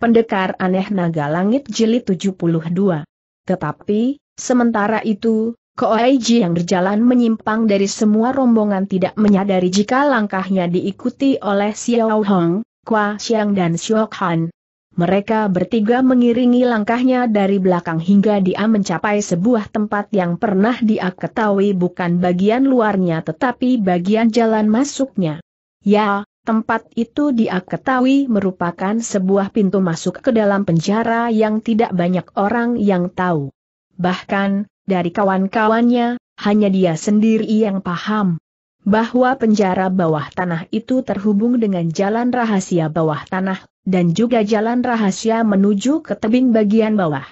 Pendekar aneh naga langit jilid 72. Tetapi, sementara itu, Koaiji yang berjalan menyimpang dari semua rombongan tidak menyadari jika langkahnya diikuti oleh Xiao Hong, Kwa Xiang dan Xiao Han. Mereka bertiga mengiringi langkahnya dari belakang hingga dia mencapai sebuah tempat yang pernah dia ketahui bukan bagian luarnya tetapi bagian jalan masuknya. Ya, Tempat itu dia ketahui merupakan sebuah pintu masuk ke dalam penjara yang tidak banyak orang yang tahu. Bahkan, dari kawan-kawannya, hanya dia sendiri yang paham bahwa penjara bawah tanah itu terhubung dengan jalan rahasia bawah tanah, dan juga jalan rahasia menuju ke tebing bagian bawah.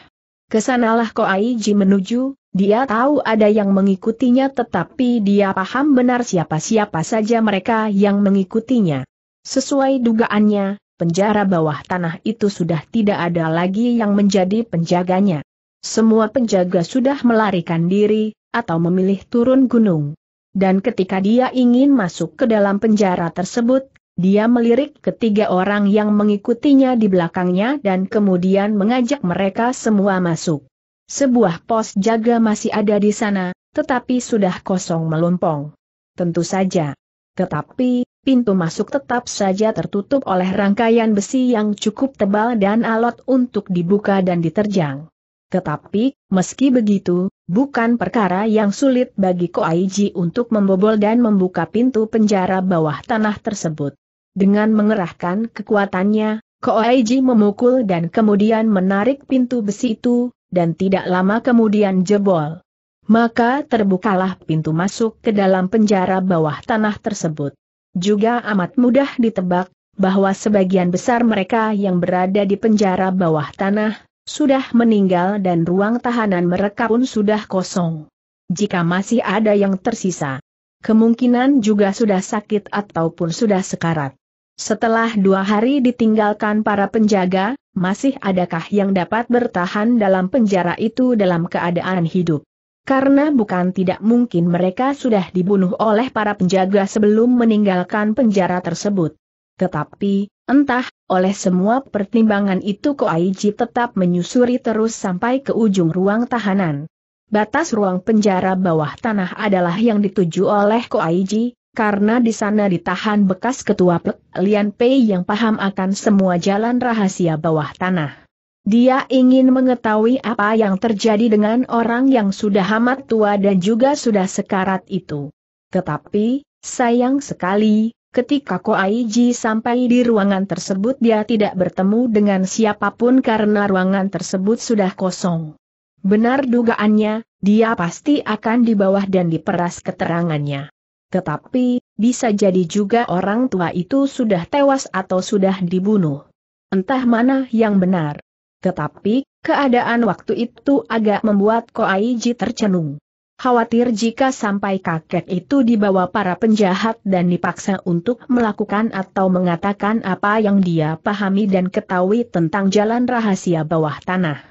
Kesanalah Koaiji menuju, dia tahu ada yang mengikutinya tetapi dia paham benar siapa-siapa saja mereka yang mengikutinya. Sesuai dugaannya, penjara bawah tanah itu sudah tidak ada lagi yang menjadi penjaganya. Semua penjaga sudah melarikan diri, atau memilih turun gunung. Dan ketika dia ingin masuk ke dalam penjara tersebut, dia melirik ketiga orang yang mengikutinya di belakangnya dan kemudian mengajak mereka semua masuk. Sebuah pos jaga masih ada di sana, tetapi sudah kosong melompong. Tentu saja. Tetapi, pintu masuk tetap saja tertutup oleh rangkaian besi yang cukup tebal dan alot untuk dibuka dan diterjang. Tetapi, meski begitu, bukan perkara yang sulit bagi Koaiji untuk membobol dan membuka pintu penjara bawah tanah tersebut. Dengan mengerahkan kekuatannya, Koaiji memukul dan kemudian menarik pintu besi itu, dan tidak lama kemudian jebol. Maka terbukalah pintu masuk ke dalam penjara bawah tanah tersebut. Juga amat mudah ditebak, bahwa sebagian besar mereka yang berada di penjara bawah tanah, sudah meninggal dan ruang tahanan mereka pun sudah kosong. Jika masih ada yang tersisa, kemungkinan juga sudah sakit ataupun sudah sekarat. Setelah dua hari ditinggalkan para penjaga, masih adakah yang dapat bertahan dalam penjara itu dalam keadaan hidup? Karena bukan tidak mungkin mereka sudah dibunuh oleh para penjaga sebelum meninggalkan penjara tersebut. Tetapi, entah, oleh semua pertimbangan itu Koaiji tetap menyusuri terus sampai ke ujung ruang tahanan. Batas ruang penjara bawah tanah adalah yang dituju oleh Koaiji, karena di sana ditahan bekas ketua plek Lian Pei yang paham akan semua jalan rahasia bawah tanah. Dia ingin mengetahui apa yang terjadi dengan orang yang sudah amat tua dan juga sudah sekarat itu. Tetapi, sayang sekali, ketika Ko Aiji sampai di ruangan tersebut dia tidak bertemu dengan siapapun karena ruangan tersebut sudah kosong. Benar dugaannya, dia pasti akan di dan diperas keterangannya. Tetapi, bisa jadi juga orang tua itu sudah tewas atau sudah dibunuh. Entah mana yang benar. Tetapi, keadaan waktu itu agak membuat Koaiji tercenung. Khawatir jika sampai kakek itu dibawa para penjahat dan dipaksa untuk melakukan atau mengatakan apa yang dia pahami dan ketahui tentang jalan rahasia bawah tanah.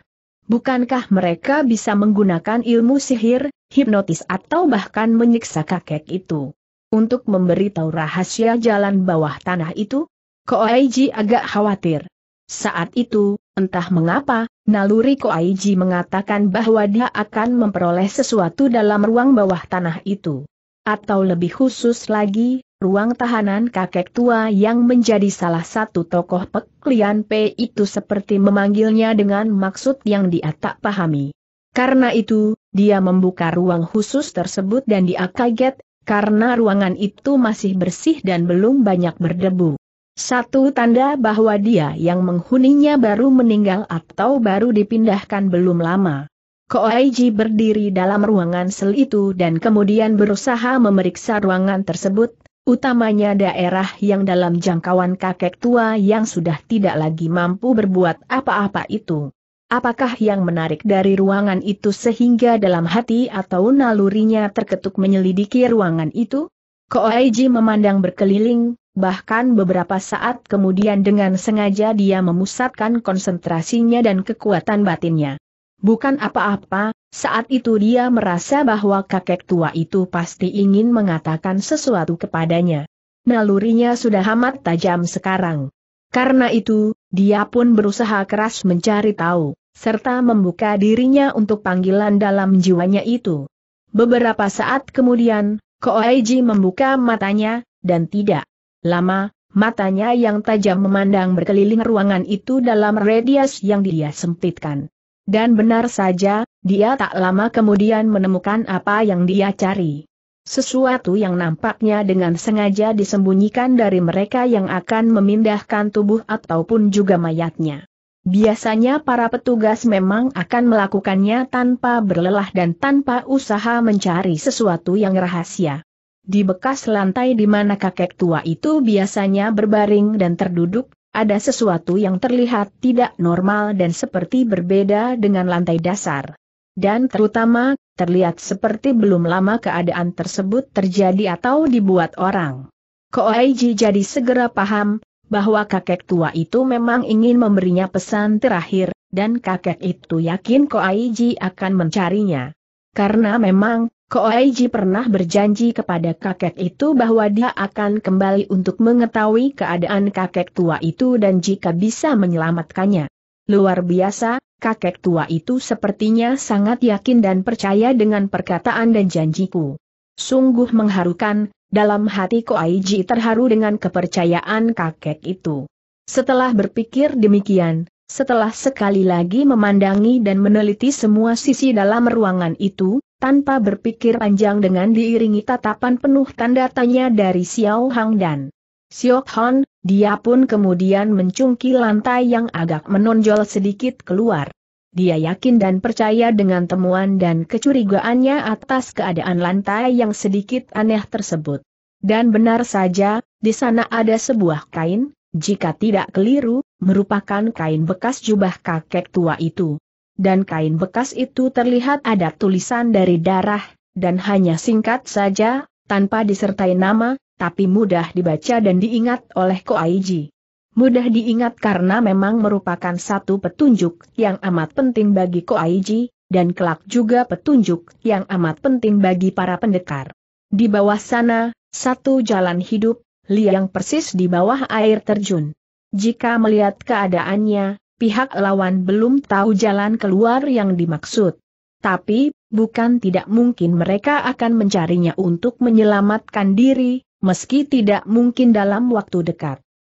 Bukankah mereka bisa menggunakan ilmu sihir, hipnotis atau bahkan menyiksa kakek itu? Untuk memberitahu rahasia jalan bawah tanah itu? Koaiji agak khawatir. Saat itu, entah mengapa, naluri Koaiji mengatakan bahwa dia akan memperoleh sesuatu dalam ruang bawah tanah itu. Atau lebih khusus lagi, Ruang tahanan kakek tua yang menjadi salah satu tokoh peklian P itu seperti memanggilnya dengan maksud yang dia tak pahami. Karena itu, dia membuka ruang khusus tersebut dan dia kaget, karena ruangan itu masih bersih dan belum banyak berdebu. Satu tanda bahwa dia yang menghuninya baru meninggal atau baru dipindahkan belum lama. Koaiji berdiri dalam ruangan sel itu dan kemudian berusaha memeriksa ruangan tersebut, utamanya daerah yang dalam jangkauan kakek tua yang sudah tidak lagi mampu berbuat apa-apa itu. Apakah yang menarik dari ruangan itu sehingga dalam hati atau nalurinya terketuk menyelidiki ruangan itu? Koaiji memandang berkeliling, bahkan beberapa saat kemudian dengan sengaja dia memusatkan konsentrasinya dan kekuatan batinnya. Bukan apa-apa, saat itu dia merasa bahwa kakek tua itu pasti ingin mengatakan sesuatu kepadanya. Nalurinya sudah amat tajam sekarang. Karena itu, dia pun berusaha keras mencari tahu, serta membuka dirinya untuk panggilan dalam jiwanya itu. Beberapa saat kemudian, Koaiji membuka matanya, dan tidak lama, matanya yang tajam memandang berkeliling ruangan itu dalam radius yang dia sempitkan. Dan benar saja, dia tak lama kemudian menemukan apa yang dia cari. Sesuatu yang nampaknya dengan sengaja disembunyikan dari mereka yang akan memindahkan tubuh ataupun juga mayatnya. Biasanya para petugas memang akan melakukannya tanpa berlelah dan tanpa usaha mencari sesuatu yang rahasia. Di bekas lantai di mana kakek tua itu biasanya berbaring dan terduduk, ada sesuatu yang terlihat tidak normal dan seperti berbeda dengan lantai dasar. Dan terutama, terlihat seperti belum lama keadaan tersebut terjadi atau dibuat orang. Koaiji jadi segera paham, bahwa kakek tua itu memang ingin memberinya pesan terakhir, dan kakek itu yakin Koaiji akan mencarinya. Karena memang, Koaiji pernah berjanji kepada kakek itu bahwa dia akan kembali untuk mengetahui keadaan kakek tua itu dan jika bisa menyelamatkannya. Luar biasa, kakek tua itu sepertinya sangat yakin dan percaya dengan perkataan dan janjiku. Sungguh mengharukan, dalam hati Koaiji terharu dengan kepercayaan kakek itu. Setelah berpikir demikian, setelah sekali lagi memandangi dan meneliti semua sisi dalam ruangan itu, tanpa berpikir panjang dengan diiringi tatapan penuh tanda tanya dari Xiao Hang dan Siok Hon, dia pun kemudian mencungki lantai yang agak menonjol sedikit keluar. Dia yakin dan percaya dengan temuan dan kecurigaannya atas keadaan lantai yang sedikit aneh tersebut. Dan benar saja, di sana ada sebuah kain, jika tidak keliru, merupakan kain bekas jubah kakek tua itu dan kain bekas itu terlihat ada tulisan dari darah, dan hanya singkat saja, tanpa disertai nama, tapi mudah dibaca dan diingat oleh Ko Aiji. Mudah diingat karena memang merupakan satu petunjuk yang amat penting bagi Ko Aiji, dan kelak juga petunjuk yang amat penting bagi para pendekar. Di bawah sana, satu jalan hidup, liang persis di bawah air terjun. Jika melihat keadaannya, pihak lawan belum tahu jalan keluar yang dimaksud. Tapi, bukan tidak mungkin mereka akan mencarinya untuk menyelamatkan diri, meski tidak mungkin dalam waktu dekat.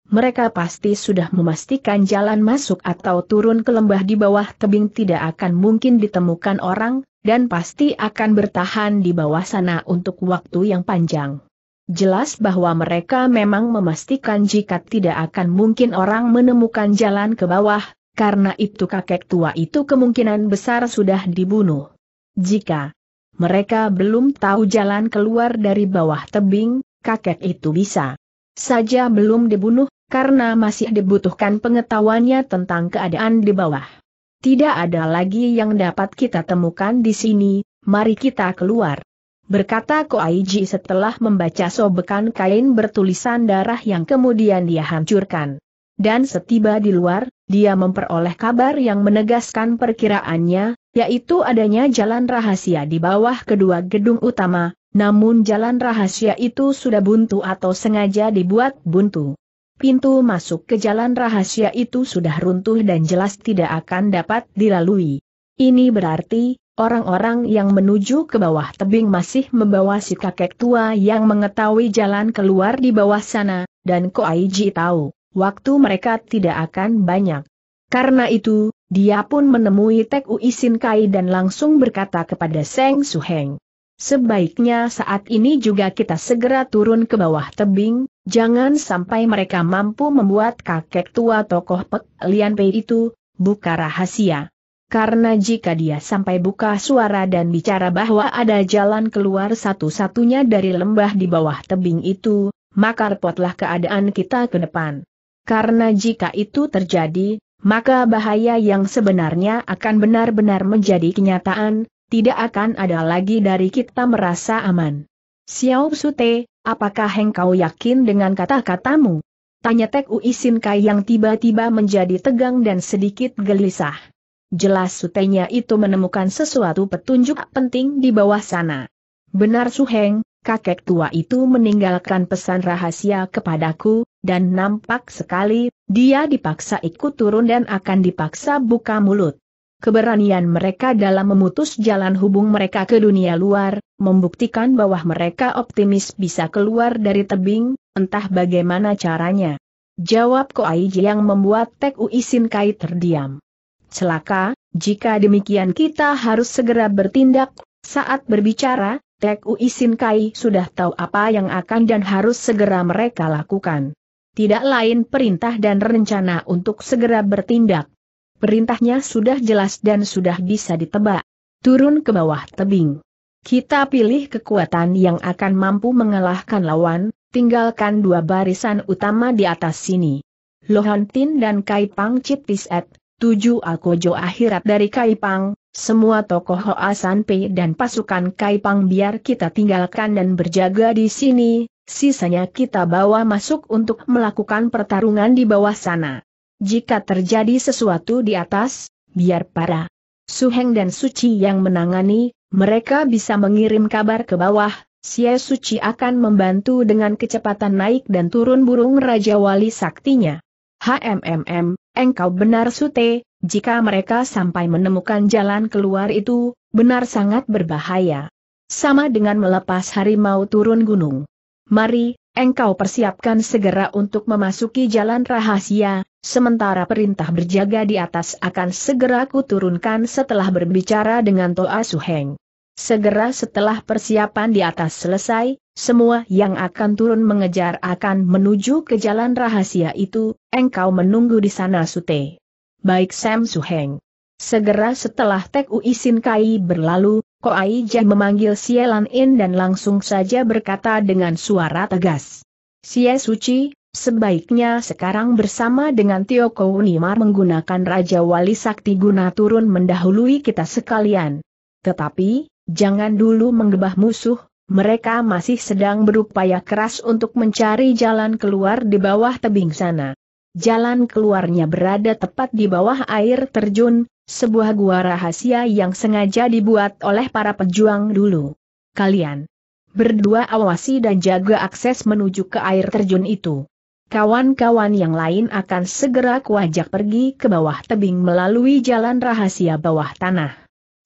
Mereka pasti sudah memastikan jalan masuk atau turun ke lembah di bawah tebing tidak akan mungkin ditemukan orang, dan pasti akan bertahan di bawah sana untuk waktu yang panjang. Jelas bahwa mereka memang memastikan jika tidak akan mungkin orang menemukan jalan ke bawah, karena itu kakek tua itu kemungkinan besar sudah dibunuh. Jika mereka belum tahu jalan keluar dari bawah tebing, kakek itu bisa saja belum dibunuh, karena masih dibutuhkan pengetahuannya tentang keadaan di bawah. Tidak ada lagi yang dapat kita temukan di sini, mari kita keluar berkata Koaiji setelah membaca sobekan kain bertulisan darah yang kemudian dia hancurkan. Dan setiba di luar, dia memperoleh kabar yang menegaskan perkiraannya, yaitu adanya jalan rahasia di bawah kedua gedung utama, namun jalan rahasia itu sudah buntu atau sengaja dibuat buntu. Pintu masuk ke jalan rahasia itu sudah runtuh dan jelas tidak akan dapat dilalui. Ini berarti, Orang-orang yang menuju ke bawah tebing masih membawa si kakek tua yang mengetahui jalan keluar di bawah sana, dan Ko Koaiji tahu, waktu mereka tidak akan banyak. Karena itu, dia pun menemui Tek Ui Sin Kai dan langsung berkata kepada Seng Suheng. Sebaiknya saat ini juga kita segera turun ke bawah tebing, jangan sampai mereka mampu membuat kakek tua tokoh Pek Lian Pei itu, buka rahasia karena jika dia sampai buka suara dan bicara bahwa ada jalan keluar satu-satunya dari lembah di bawah tebing itu, maka repotlah keadaan kita ke depan. Karena jika itu terjadi, maka bahaya yang sebenarnya akan benar-benar menjadi kenyataan, tidak akan ada lagi dari kita merasa aman. Xiao Sute, apakah engkau yakin dengan kata-katamu? Tanya Tek Uisin Kai yang tiba-tiba menjadi tegang dan sedikit gelisah. Jelas sutenya itu menemukan sesuatu petunjuk penting di bawah sana. Benar Suheng, kakek tua itu meninggalkan pesan rahasia kepadaku, dan nampak sekali, dia dipaksa ikut turun dan akan dipaksa buka mulut. Keberanian mereka dalam memutus jalan hubung mereka ke dunia luar, membuktikan bahwa mereka optimis bisa keluar dari tebing, entah bagaimana caranya. Jawab Koai yang membuat Tek Uisin kait terdiam. Celaka, jika demikian kita harus segera bertindak, saat berbicara, Tek Ui Sin Kai sudah tahu apa yang akan dan harus segera mereka lakukan. Tidak lain perintah dan rencana untuk segera bertindak. Perintahnya sudah jelas dan sudah bisa ditebak. Turun ke bawah tebing. Kita pilih kekuatan yang akan mampu mengalahkan lawan, tinggalkan dua barisan utama di atas sini. Lohontin dan Kai Pang Chit Piset, tujuh alkojo akhirat dari Kaipang, semua tokoh Hoa Sanpei dan pasukan Kaipang biar kita tinggalkan dan berjaga di sini, sisanya kita bawa masuk untuk melakukan pertarungan di bawah sana. Jika terjadi sesuatu di atas, biar para Suheng dan Suci yang menangani, mereka bisa mengirim kabar ke bawah, Xie Suci akan membantu dengan kecepatan naik dan turun burung Raja Wali Saktinya. HMMM, Engkau benar Sute, jika mereka sampai menemukan jalan keluar itu, benar sangat berbahaya. Sama dengan melepas harimau turun gunung. Mari, engkau persiapkan segera untuk memasuki jalan rahasia, sementara perintah berjaga di atas akan segera kuturunkan setelah berbicara dengan Toa Suheng. Segera setelah persiapan di atas selesai, semua yang akan turun mengejar akan menuju ke jalan rahasia itu, engkau menunggu di sana Sute. Baik Sam Suheng. Segera setelah Tek uisin Kai berlalu, Koai Jai memanggil Xie In dan langsung saja berkata dengan suara tegas. Sia Suci, sebaiknya sekarang bersama dengan Tio Kounimar menggunakan Raja Wali Sakti guna turun mendahului kita sekalian. Tetapi, jangan dulu menggebah musuh, mereka masih sedang berupaya keras untuk mencari jalan keluar di bawah tebing sana. Jalan keluarnya berada tepat di bawah air terjun, sebuah gua rahasia yang sengaja dibuat oleh para pejuang dulu. Kalian berdua awasi dan jaga akses menuju ke air terjun itu. Kawan-kawan yang lain akan segera kuajak pergi ke bawah tebing melalui jalan rahasia bawah tanah.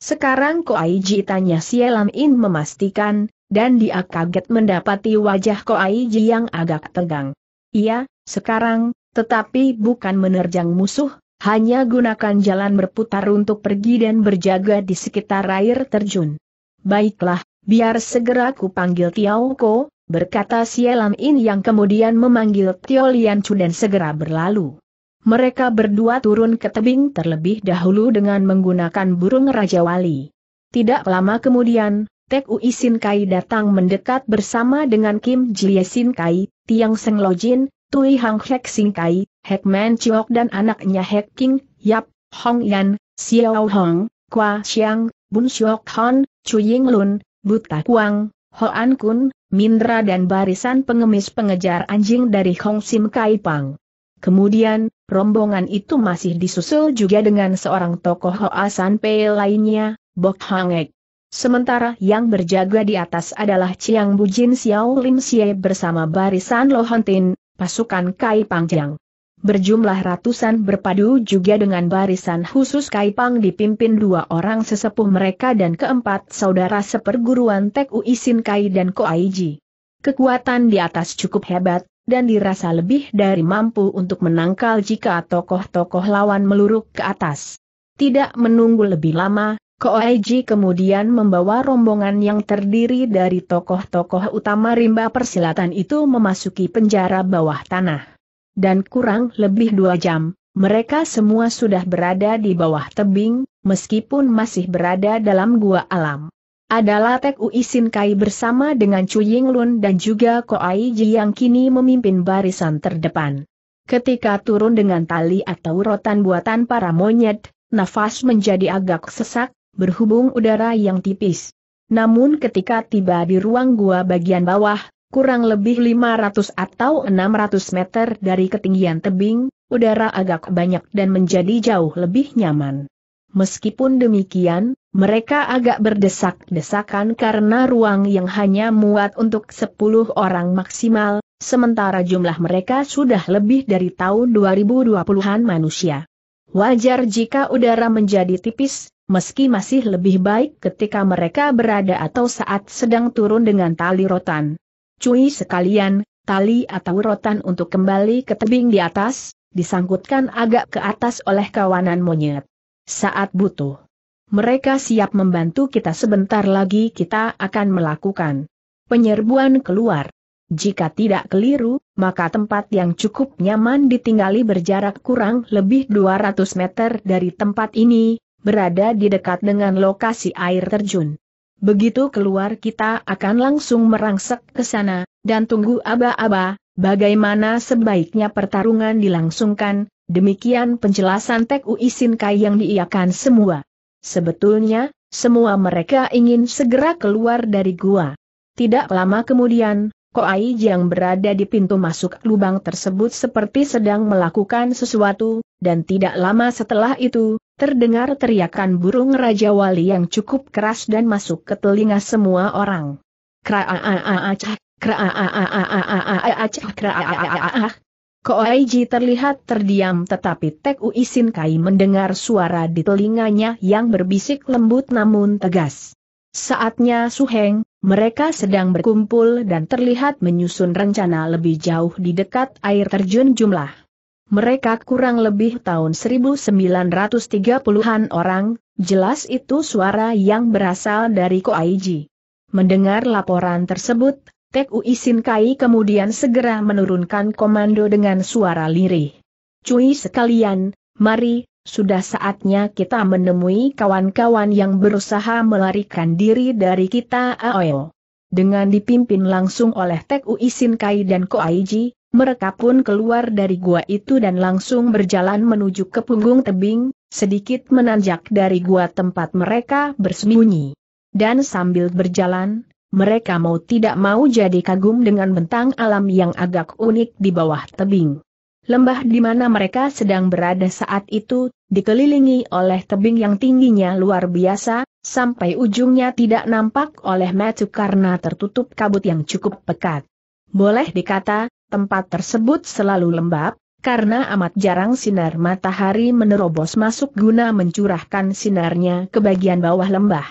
Sekarang Koaiji tanya Sielam In memastikan, dan dia kaget mendapati wajah Ji yang agak tegang. Iya, sekarang, tetapi bukan menerjang musuh, hanya gunakan jalan berputar untuk pergi dan berjaga di sekitar air terjun. Baiklah, biar segera ku panggil Tiao Ko, berkata Sielam In yang kemudian memanggil Tio Lian Chu dan segera berlalu. Mereka berdua turun ke tebing terlebih dahulu dengan menggunakan burung Raja Wali. Tidak lama kemudian, Tek Ui Sin Kai datang mendekat bersama dengan Kim Jie Sin Kai, Tiang Seng Lo Jin, Tui Hang Hek Sin Kai, Hek Man Chiok dan anaknya Hek King, Yap, Hong Yan, Xiao Hong, Kwa Xiang, Bun Chiok Hon, Chu Ying Lun, Buta Kuang, Hoan Kun, Mindra dan barisan pengemis pengejar anjing dari Hong Sim Kai Pang. Kemudian, rombongan itu masih disusul juga dengan seorang tokoh Hoa San Pei lainnya, Bok Hangek. Sementara yang berjaga di atas adalah Chiang Bujin Xiao Lim Xie bersama barisan Lohantin, pasukan Kai Pangjang. Berjumlah ratusan berpadu juga dengan barisan khusus Kai Pang dipimpin dua orang sesepuh mereka dan keempat saudara seperguruan Tek Uisin Kai dan Ko Ji. Kekuatan di atas cukup hebat, dan dirasa lebih dari mampu untuk menangkal jika tokoh-tokoh lawan meluruk ke atas. Tidak menunggu lebih lama, Koeji kemudian membawa rombongan yang terdiri dari tokoh-tokoh utama rimba persilatan itu memasuki penjara bawah tanah. Dan kurang lebih dua jam, mereka semua sudah berada di bawah tebing, meskipun masih berada dalam gua alam. Adalah Tek Ui Sin Kai bersama dengan Chu Lun dan juga Koaiji yang kini memimpin barisan terdepan. Ketika turun dengan tali atau rotan buatan para monyet, nafas menjadi agak sesak, berhubung udara yang tipis. Namun ketika tiba di ruang gua bagian bawah, kurang lebih 500 atau 600 meter dari ketinggian tebing, udara agak banyak dan menjadi jauh lebih nyaman. Meskipun demikian, mereka agak berdesak-desakan karena ruang yang hanya muat untuk 10 orang maksimal, sementara jumlah mereka sudah lebih dari tahun 2020-an manusia. Wajar jika udara menjadi tipis, meski masih lebih baik ketika mereka berada atau saat sedang turun dengan tali rotan. Cui sekalian, tali atau rotan untuk kembali ke tebing di atas, disangkutkan agak ke atas oleh kawanan monyet. Saat butuh. Mereka siap membantu kita sebentar lagi kita akan melakukan penyerbuan keluar. Jika tidak keliru, maka tempat yang cukup nyaman ditinggali berjarak kurang lebih 200 meter dari tempat ini, berada di dekat dengan lokasi air terjun. Begitu keluar kita akan langsung merangsek ke sana, dan tunggu aba-aba, bagaimana sebaiknya pertarungan dilangsungkan, demikian penjelasan Tek Uisin Kai yang diiakan semua. Sebetulnya, semua mereka ingin segera keluar dari gua. Tidak lama kemudian, Koai yang berada di pintu masuk lubang tersebut seperti sedang melakukan sesuatu, dan tidak lama setelah itu, terdengar teriakan burung Raja Wali yang cukup keras dan masuk ke telinga semua orang. Kraaaaacah, Koaiji terlihat terdiam tetapi Tek Uisin Kai mendengar suara di telinganya yang berbisik lembut namun tegas. Saatnya Suheng, mereka sedang berkumpul dan terlihat menyusun rencana lebih jauh di dekat air terjun jumlah mereka kurang lebih tahun 1930-an orang, jelas itu suara yang berasal dari Koaiji. Mendengar laporan tersebut, Tek Uisin Kai kemudian segera menurunkan komando dengan suara lirih. Cui sekalian, mari, sudah saatnya kita menemui kawan-kawan yang berusaha melarikan diri dari kita Aoyo. Dengan dipimpin langsung oleh Tek Uisin Kai dan Koaiji, mereka pun keluar dari gua itu dan langsung berjalan menuju ke punggung tebing, sedikit menanjak dari gua tempat mereka bersembunyi. Dan sambil berjalan, mereka mau tidak mau jadi kagum dengan bentang alam yang agak unik di bawah tebing. Lembah di mana mereka sedang berada saat itu, dikelilingi oleh tebing yang tingginya luar biasa, sampai ujungnya tidak nampak oleh mata karena tertutup kabut yang cukup pekat. Boleh dikata, Tempat tersebut selalu lembab, karena amat jarang sinar matahari menerobos masuk guna mencurahkan sinarnya ke bagian bawah lembah.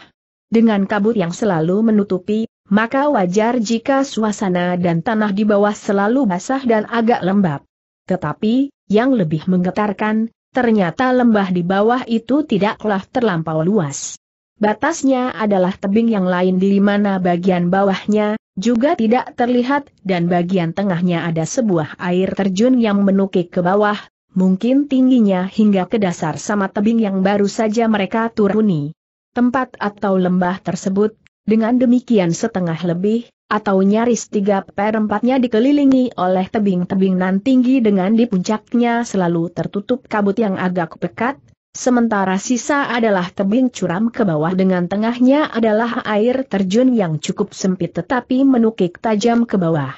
Dengan kabut yang selalu menutupi, maka wajar jika suasana dan tanah di bawah selalu basah dan agak lembab. Tetapi, yang lebih menggetarkan, ternyata lembah di bawah itu tidaklah terlampau luas. Batasnya adalah tebing yang lain di mana bagian bawahnya, juga tidak terlihat dan bagian tengahnya ada sebuah air terjun yang menukik ke bawah, mungkin tingginya hingga ke dasar sama tebing yang baru saja mereka turuni. Tempat atau lembah tersebut, dengan demikian setengah lebih, atau nyaris tiga perempatnya dikelilingi oleh tebing-tebing nan tinggi dengan di puncaknya selalu tertutup kabut yang agak pekat, Sementara sisa adalah tebing curam ke bawah dengan tengahnya adalah air terjun yang cukup sempit tetapi menukik tajam ke bawah.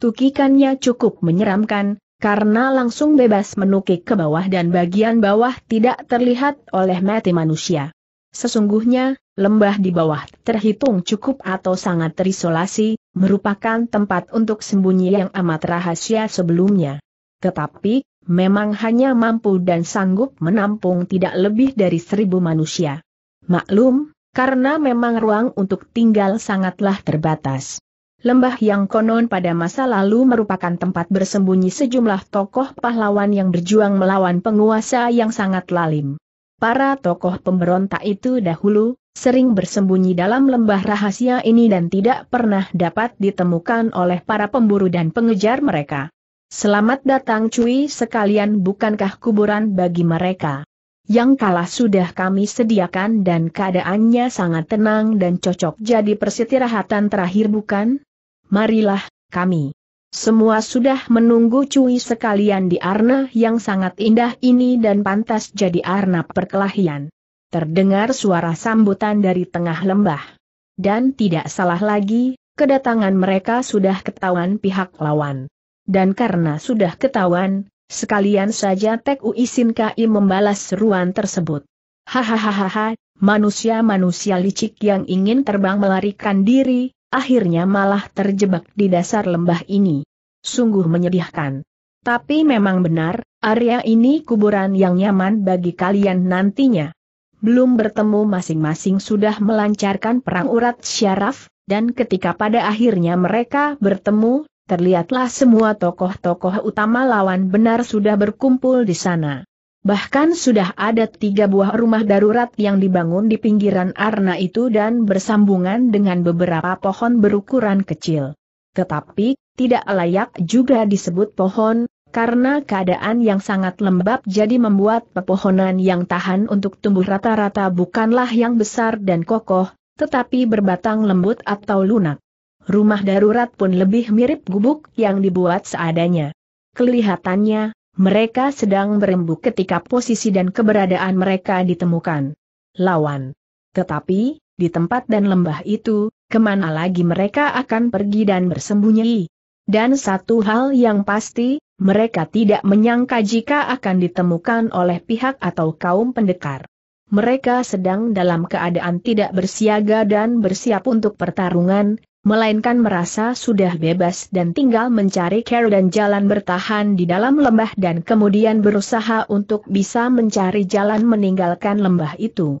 Tukikannya cukup menyeramkan, karena langsung bebas menukik ke bawah dan bagian bawah tidak terlihat oleh mati manusia. Sesungguhnya, lembah di bawah terhitung cukup atau sangat terisolasi, merupakan tempat untuk sembunyi yang amat rahasia sebelumnya. Tetapi, memang hanya mampu dan sanggup menampung tidak lebih dari seribu manusia. Maklum, karena memang ruang untuk tinggal sangatlah terbatas. Lembah yang konon pada masa lalu merupakan tempat bersembunyi sejumlah tokoh pahlawan yang berjuang melawan penguasa yang sangat lalim. Para tokoh pemberontak itu dahulu, sering bersembunyi dalam lembah rahasia ini dan tidak pernah dapat ditemukan oleh para pemburu dan pengejar mereka. Selamat datang cuy sekalian bukankah kuburan bagi mereka. Yang kalah sudah kami sediakan dan keadaannya sangat tenang dan cocok jadi persetirahatan terakhir bukan? Marilah, kami. Semua sudah menunggu cuy sekalian di arna yang sangat indah ini dan pantas jadi arna perkelahian. Terdengar suara sambutan dari tengah lembah. Dan tidak salah lagi, kedatangan mereka sudah ketahuan pihak lawan dan karena sudah ketahuan, sekalian saja Tek Uisin Kai membalas seruan tersebut. Hahaha, manusia-manusia licik yang ingin terbang melarikan diri, akhirnya malah terjebak di dasar lembah ini. Sungguh menyedihkan. Tapi memang benar, area ini kuburan yang nyaman bagi kalian nantinya. Belum bertemu masing-masing sudah melancarkan perang urat syaraf, dan ketika pada akhirnya mereka bertemu, terlihatlah semua tokoh-tokoh utama lawan benar sudah berkumpul di sana. Bahkan sudah ada tiga buah rumah darurat yang dibangun di pinggiran arna itu dan bersambungan dengan beberapa pohon berukuran kecil. Tetapi, tidak layak juga disebut pohon, karena keadaan yang sangat lembab jadi membuat pepohonan yang tahan untuk tumbuh rata-rata bukanlah yang besar dan kokoh, tetapi berbatang lembut atau lunak rumah darurat pun lebih mirip gubuk yang dibuat seadanya. Kelihatannya, mereka sedang berembuk ketika posisi dan keberadaan mereka ditemukan. Lawan. Tetapi, di tempat dan lembah itu, kemana lagi mereka akan pergi dan bersembunyi? Dan satu hal yang pasti, mereka tidak menyangka jika akan ditemukan oleh pihak atau kaum pendekar. Mereka sedang dalam keadaan tidak bersiaga dan bersiap untuk pertarungan, melainkan merasa sudah bebas dan tinggal mencari care dan jalan bertahan di dalam lembah dan kemudian berusaha untuk bisa mencari jalan meninggalkan lembah itu.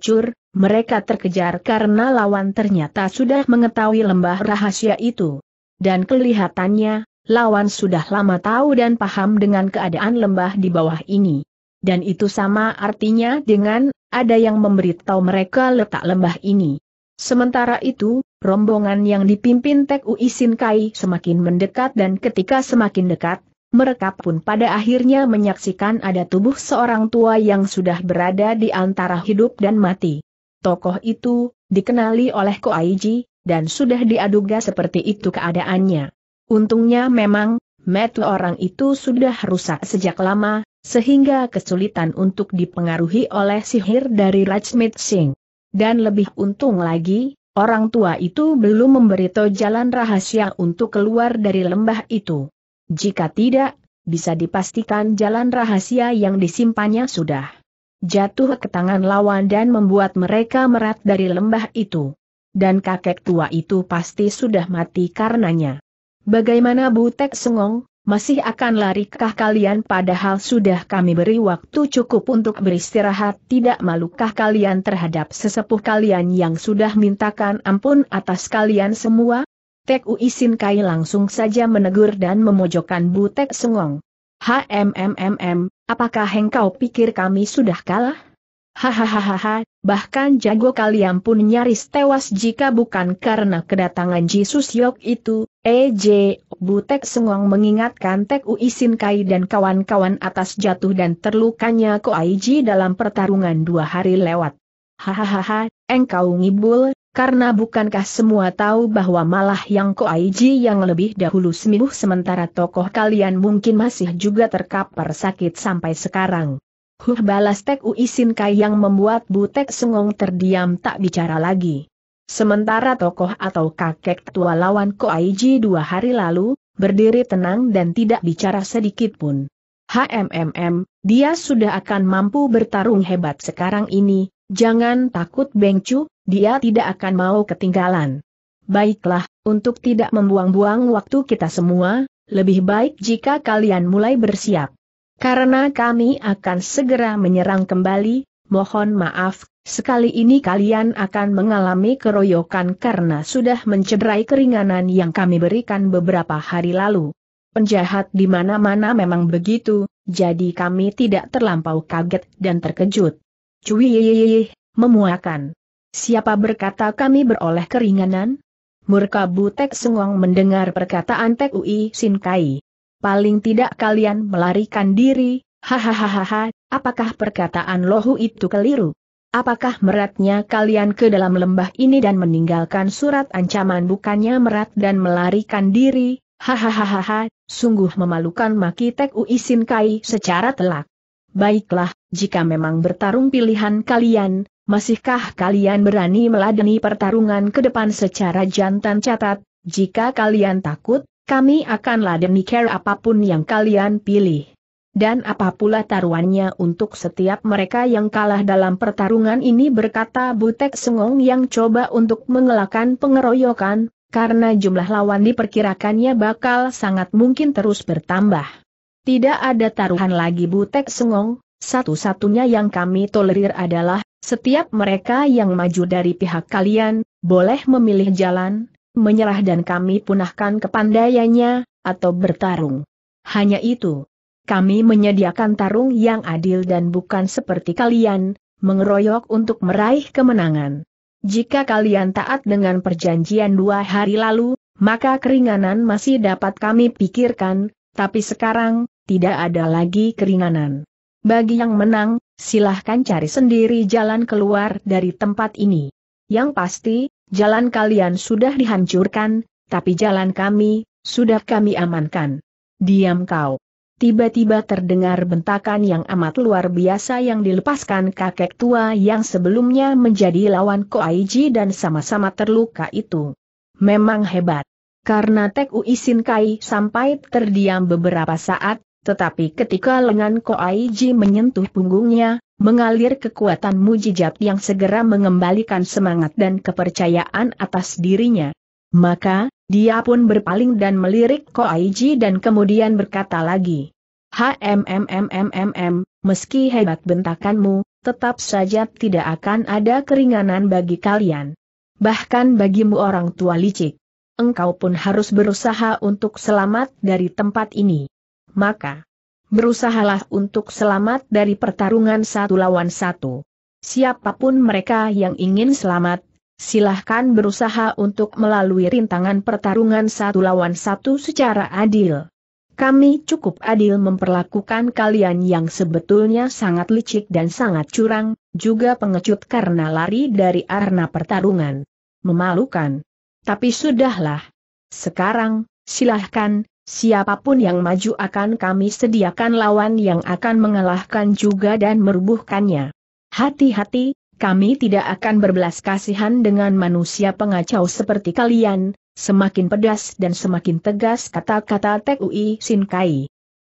cur, mereka terkejar karena lawan ternyata sudah mengetahui lembah rahasia itu. Dan kelihatannya, lawan sudah lama tahu dan paham dengan keadaan lembah di bawah ini. Dan itu sama artinya dengan, ada yang memberitahu mereka letak lembah ini. Sementara itu, rombongan yang dipimpin Tek Ui Kai semakin mendekat dan ketika semakin dekat, mereka pun pada akhirnya menyaksikan ada tubuh seorang tua yang sudah berada di antara hidup dan mati. Tokoh itu, dikenali oleh Ko Ji, dan sudah diaduga seperti itu keadaannya. Untungnya memang, metu orang itu sudah rusak sejak lama, sehingga kesulitan untuk dipengaruhi oleh sihir dari Rajmit Singh. Dan lebih untung lagi, orang tua itu belum memberitahu jalan rahasia untuk keluar dari lembah itu. Jika tidak, bisa dipastikan jalan rahasia yang disimpannya sudah jatuh ke tangan lawan dan membuat mereka merat dari lembah itu. Dan kakek tua itu pasti sudah mati karenanya. Bagaimana Butek Sengong? Masih akan larikah kalian padahal sudah kami beri waktu cukup untuk beristirahat tidak malukah kalian terhadap sesepuh kalian yang sudah mintakan ampun atas kalian semua? Tek Uisin Kai langsung saja menegur dan memojokkan Butek Sengong. HMMMM, apakah engkau pikir kami sudah kalah? Hahaha, bahkan jago kalian pun nyaris tewas jika bukan karena kedatangan Yesus Yok itu, EJ, Butek Sengong mengingatkan Tek Ui Sin Kai dan kawan-kawan atas jatuh dan terlukanya Ko Aiji dalam pertarungan dua hari lewat. Hahaha, engkau ngibul, karena bukankah semua tahu bahwa malah yang Ko Aiji yang lebih dahulu sembuh sementara tokoh kalian mungkin masih juga terkapar sakit sampai sekarang. Huh balas Tek Ui Sin Kai yang membuat Butek Sengong terdiam tak bicara lagi. Sementara tokoh atau kakek tua lawan Koaiji dua hari lalu, berdiri tenang dan tidak bicara sedikit pun. HMMM, dia sudah akan mampu bertarung hebat sekarang ini, jangan takut Bengcu, dia tidak akan mau ketinggalan. Baiklah, untuk tidak membuang-buang waktu kita semua, lebih baik jika kalian mulai bersiap. Karena kami akan segera menyerang kembali, mohon maaf, Sekali ini kalian akan mengalami keroyokan karena sudah mencederai keringanan yang kami berikan beberapa hari lalu. Penjahat di mana-mana memang begitu, jadi kami tidak terlampau kaget dan terkejut. Cuih, memuakan. Siapa berkata kami beroleh keringanan? Murka Butek Sengong mendengar perkataan Tek Ui Sin Paling tidak kalian melarikan diri, hahaha, apakah perkataan Lohu itu keliru? Apakah meratnya kalian ke dalam lembah ini dan meninggalkan surat ancaman bukannya merat dan melarikan diri? Hahaha, sungguh memalukan Maki Tek Uisin Kai secara telak. Baiklah, jika memang bertarung pilihan kalian, masihkah kalian berani meladeni pertarungan ke depan secara jantan catat, jika kalian takut, kami akan ladeni care apapun yang kalian pilih. Dan apa pula taruhannya untuk setiap mereka yang kalah dalam pertarungan ini berkata Butek Sengong yang coba untuk mengelakkan pengeroyokan, karena jumlah lawan diperkirakannya bakal sangat mungkin terus bertambah. Tidak ada taruhan lagi Butek Sengong, satu-satunya yang kami tolerir adalah, setiap mereka yang maju dari pihak kalian, boleh memilih jalan, menyerah dan kami punahkan kepandaiannya, atau bertarung. Hanya itu kami menyediakan tarung yang adil dan bukan seperti kalian, mengeroyok untuk meraih kemenangan. Jika kalian taat dengan perjanjian dua hari lalu, maka keringanan masih dapat kami pikirkan, tapi sekarang, tidak ada lagi keringanan. Bagi yang menang, silahkan cari sendiri jalan keluar dari tempat ini. Yang pasti, jalan kalian sudah dihancurkan, tapi jalan kami, sudah kami amankan. Diam kau tiba-tiba terdengar bentakan yang amat luar biasa yang dilepaskan kakek tua yang sebelumnya menjadi lawan Koaiji dan sama-sama terluka itu. Memang hebat. Karena Tek Uisin Kai sampai terdiam beberapa saat, tetapi ketika lengan Koaiji menyentuh punggungnya, mengalir kekuatan mujijat yang segera mengembalikan semangat dan kepercayaan atas dirinya. Maka, dia pun berpaling dan melirik Ko Koaiji dan kemudian berkata lagi. HMMMMMM, meski hebat bentakanmu, tetap saja tidak akan ada keringanan bagi kalian. Bahkan bagimu orang tua licik. Engkau pun harus berusaha untuk selamat dari tempat ini. Maka, berusahalah untuk selamat dari pertarungan satu lawan satu. Siapapun mereka yang ingin selamat, silahkan berusaha untuk melalui rintangan pertarungan satu lawan satu secara adil. Kami cukup adil memperlakukan kalian yang sebetulnya sangat licik dan sangat curang, juga pengecut karena lari dari arena pertarungan. Memalukan. Tapi sudahlah. Sekarang, silahkan, siapapun yang maju akan kami sediakan lawan yang akan mengalahkan juga dan merubuhkannya. Hati-hati, kami tidak akan berbelas kasihan dengan manusia pengacau seperti kalian, semakin pedas dan semakin tegas kata-kata Tek Ui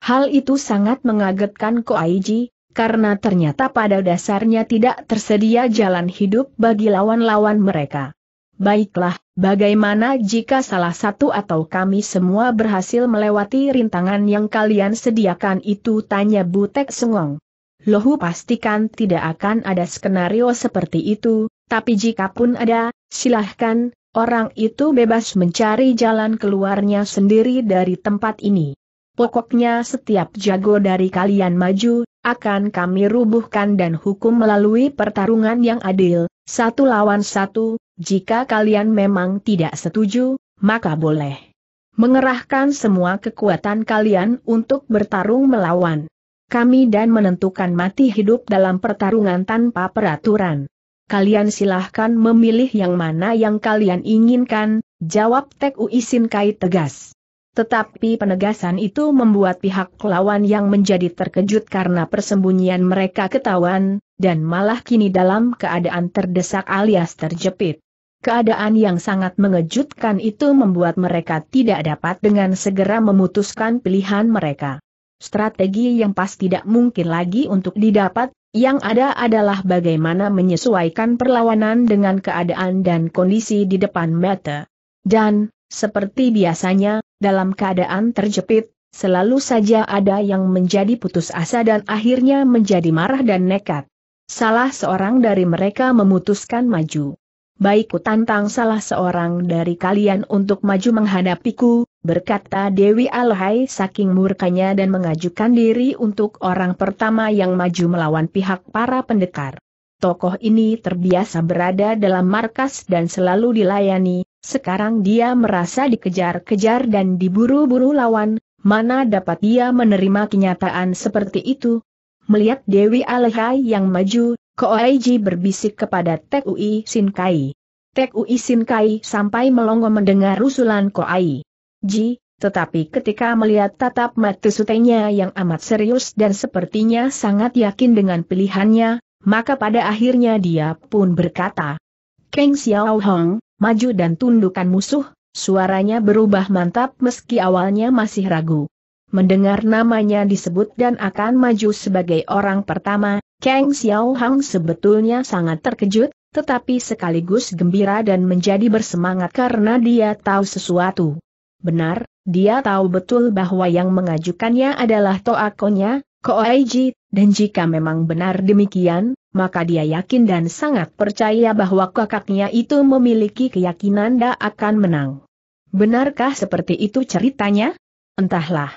Hal itu sangat mengagetkan Koaiji, karena ternyata pada dasarnya tidak tersedia jalan hidup bagi lawan-lawan mereka. Baiklah, bagaimana jika salah satu atau kami semua berhasil melewati rintangan yang kalian sediakan itu tanya Butek Sengong. Lohu pastikan tidak akan ada skenario seperti itu, tapi jika pun ada, silahkan, orang itu bebas mencari jalan keluarnya sendiri dari tempat ini. Pokoknya setiap jago dari kalian maju, akan kami rubuhkan dan hukum melalui pertarungan yang adil, satu lawan satu, jika kalian memang tidak setuju, maka boleh mengerahkan semua kekuatan kalian untuk bertarung melawan kami dan menentukan mati hidup dalam pertarungan tanpa peraturan. Kalian silahkan memilih yang mana yang kalian inginkan, jawab Tek Ui Sin Kai tegas. Tetapi penegasan itu membuat pihak lawan yang menjadi terkejut karena persembunyian mereka ketahuan, dan malah kini dalam keadaan terdesak alias terjepit. Keadaan yang sangat mengejutkan itu membuat mereka tidak dapat dengan segera memutuskan pilihan mereka. Strategi yang pas tidak mungkin lagi untuk didapat, yang ada adalah bagaimana menyesuaikan perlawanan dengan keadaan dan kondisi di depan mata. Dan, seperti biasanya, dalam keadaan terjepit, selalu saja ada yang menjadi putus asa dan akhirnya menjadi marah dan nekat. Salah seorang dari mereka memutuskan maju baik ku tantang salah seorang dari kalian untuk maju menghadapiku, berkata Dewi Alhai saking murkanya dan mengajukan diri untuk orang pertama yang maju melawan pihak para pendekar. Tokoh ini terbiasa berada dalam markas dan selalu dilayani, sekarang dia merasa dikejar-kejar dan diburu-buru lawan, mana dapat dia menerima kenyataan seperti itu? Melihat Dewi Alhai yang maju, Koaiji berbisik kepada Tek Ui Sin Kai. Tek Ui Sin Kai sampai melongo mendengar usulan Koai. Ji, tetapi ketika melihat tatap mata sutenya yang amat serius dan sepertinya sangat yakin dengan pilihannya, maka pada akhirnya dia pun berkata, Keng Xiao Hong, maju dan tundukkan musuh, suaranya berubah mantap meski awalnya masih ragu. Mendengar namanya disebut dan akan maju sebagai orang pertama, Kang Xiao Hang sebetulnya sangat terkejut, tetapi sekaligus gembira dan menjadi bersemangat karena dia tahu sesuatu. Benar, dia tahu betul bahwa yang mengajukannya adalah Toakonya, Koaiji, dan jika memang benar demikian, maka dia yakin dan sangat percaya bahwa kakaknya itu memiliki keyakinan dia akan menang. Benarkah seperti itu ceritanya? Entahlah.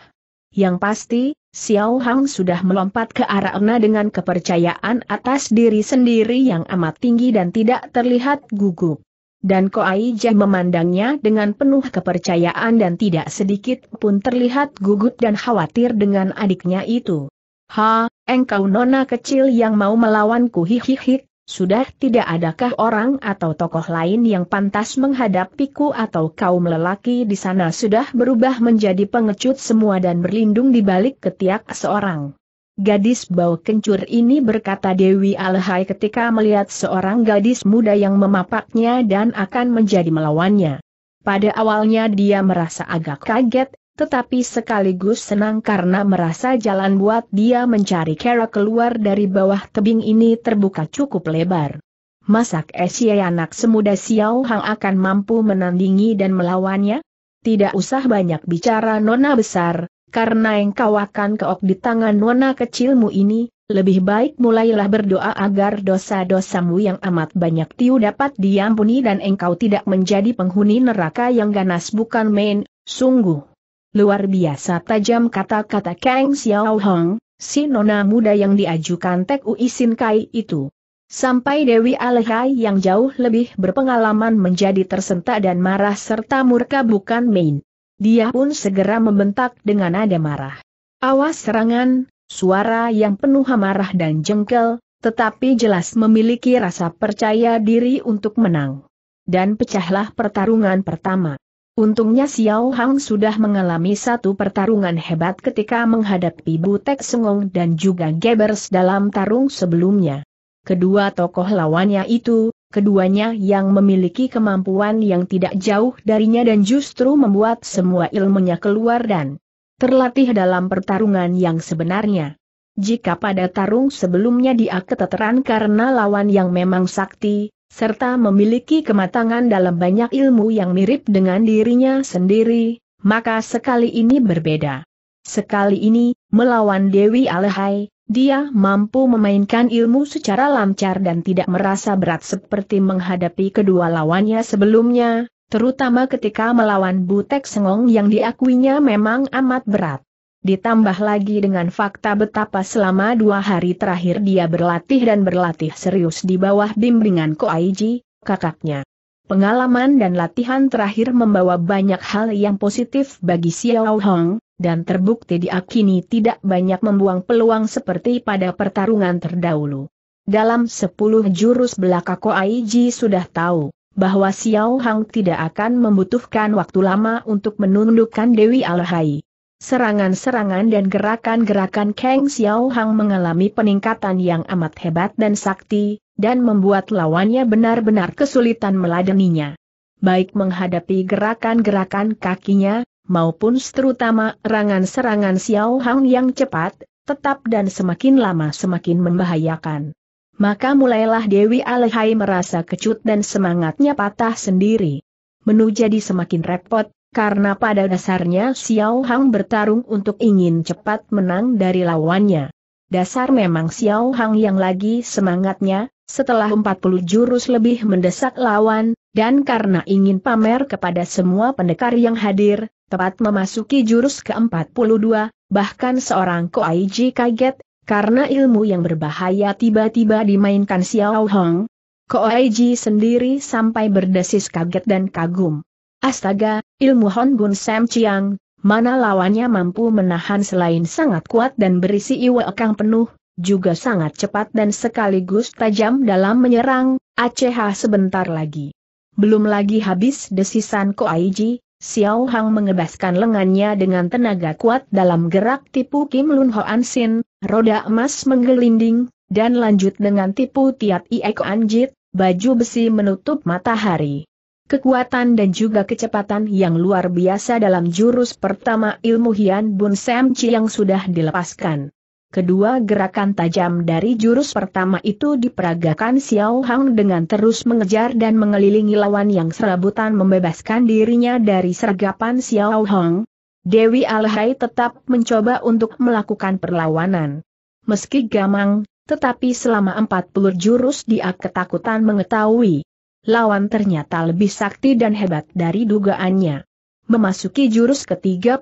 Yang pasti, Xiao Hang sudah melompat ke arah Erna dengan kepercayaan atas diri sendiri yang amat tinggi dan tidak terlihat gugup. Dan Koai Jai memandangnya dengan penuh kepercayaan dan tidak sedikit pun terlihat gugup dan khawatir dengan adiknya itu. Ha, engkau nona kecil yang mau melawanku hihihik, sudah tidak adakah orang atau tokoh lain yang pantas menghadapiku atau kaum lelaki di sana sudah berubah menjadi pengecut semua dan berlindung di balik ketiak seorang. Gadis bau kencur ini berkata Dewi Alhai ketika melihat seorang gadis muda yang memapaknya dan akan menjadi melawannya. Pada awalnya dia merasa agak kaget, tetapi sekaligus senang karena merasa jalan buat dia mencari cara keluar dari bawah tebing ini terbuka cukup lebar. Masak Esia anak semuda Xiao Hang akan mampu menandingi dan melawannya? Tidak usah banyak bicara nona besar, karena engkau akan keok di tangan nona kecilmu ini, lebih baik mulailah berdoa agar dosa-dosamu yang amat banyak tiu dapat diampuni dan engkau tidak menjadi penghuni neraka yang ganas bukan main, sungguh luar biasa tajam kata-kata Kang Xiao Hong, si nona muda yang diajukan Tek Ui Sin Kai itu. Sampai Dewi Alehai yang jauh lebih berpengalaman menjadi tersentak dan marah serta murka bukan main. Dia pun segera membentak dengan nada marah. Awas serangan, suara yang penuh amarah dan jengkel, tetapi jelas memiliki rasa percaya diri untuk menang. Dan pecahlah pertarungan pertama. Untungnya Xiao Hang sudah mengalami satu pertarungan hebat ketika menghadapi Butek Sengong dan juga Gebers dalam tarung sebelumnya. Kedua tokoh lawannya itu, keduanya yang memiliki kemampuan yang tidak jauh darinya dan justru membuat semua ilmunya keluar dan terlatih dalam pertarungan yang sebenarnya. Jika pada tarung sebelumnya dia keteteran karena lawan yang memang sakti, serta memiliki kematangan dalam banyak ilmu yang mirip dengan dirinya sendiri, maka sekali ini berbeda. Sekali ini, melawan Dewi Alehai, dia mampu memainkan ilmu secara lancar dan tidak merasa berat seperti menghadapi kedua lawannya sebelumnya, terutama ketika melawan Butek Sengong yang diakuinya memang amat berat ditambah lagi dengan fakta betapa selama dua hari terakhir dia berlatih dan berlatih serius di bawah bimbingan Ko Koaiji, kakaknya. Pengalaman dan latihan terakhir membawa banyak hal yang positif bagi Xiao Hong, dan terbukti diakini tidak banyak membuang peluang seperti pada pertarungan terdahulu. Dalam sepuluh jurus belaka Ko Koaiji sudah tahu bahwa Xiao Hong tidak akan membutuhkan waktu lama untuk menundukkan Dewi Alhai. Serangan-serangan dan gerakan-gerakan Kang Xiao Hang mengalami peningkatan yang amat hebat dan sakti, dan membuat lawannya benar-benar kesulitan meladeninya. Baik menghadapi gerakan-gerakan kakinya, maupun terutama serangan-serangan Xiao Hang yang cepat, tetap dan semakin lama semakin membahayakan. Maka mulailah Dewi Alehai merasa kecut dan semangatnya patah sendiri. Menu jadi semakin repot, karena pada dasarnya Xiao Hang bertarung untuk ingin cepat menang dari lawannya. Dasar memang Xiao Hang yang lagi semangatnya, setelah 40 jurus lebih mendesak lawan, dan karena ingin pamer kepada semua pendekar yang hadir, tepat memasuki jurus ke-42, bahkan seorang Koaiji kaget, karena ilmu yang berbahaya tiba-tiba dimainkan Xiao Hang. Koaiji sendiri sampai berdesis kaget dan kagum. Astaga, ilmu Bun Sam Chiang, mana lawannya mampu menahan selain sangat kuat dan berisi iwa ekang penuh, juga sangat cepat dan sekaligus tajam dalam menyerang, Aceh sebentar lagi. Belum lagi habis desisan Ko Aiji, Xiao Hang mengebaskan lengannya dengan tenaga kuat dalam gerak tipu Kim Lun Ho An Sin, roda emas menggelinding, dan lanjut dengan tipu tiat Ieko Anjit, baju besi menutup matahari. Kekuatan dan juga kecepatan yang luar biasa dalam jurus pertama ilmu Hian Bun Sam Chi yang sudah dilepaskan. Kedua gerakan tajam dari jurus pertama itu diperagakan Xiao Hang dengan terus mengejar dan mengelilingi lawan yang serabutan membebaskan dirinya dari sergapan Xiao Hang. Dewi Alhai tetap mencoba untuk melakukan perlawanan. Meski gamang, tetapi selama 40 jurus dia ketakutan mengetahui lawan ternyata lebih sakti dan hebat dari dugaannya. Memasuki jurus ke-30,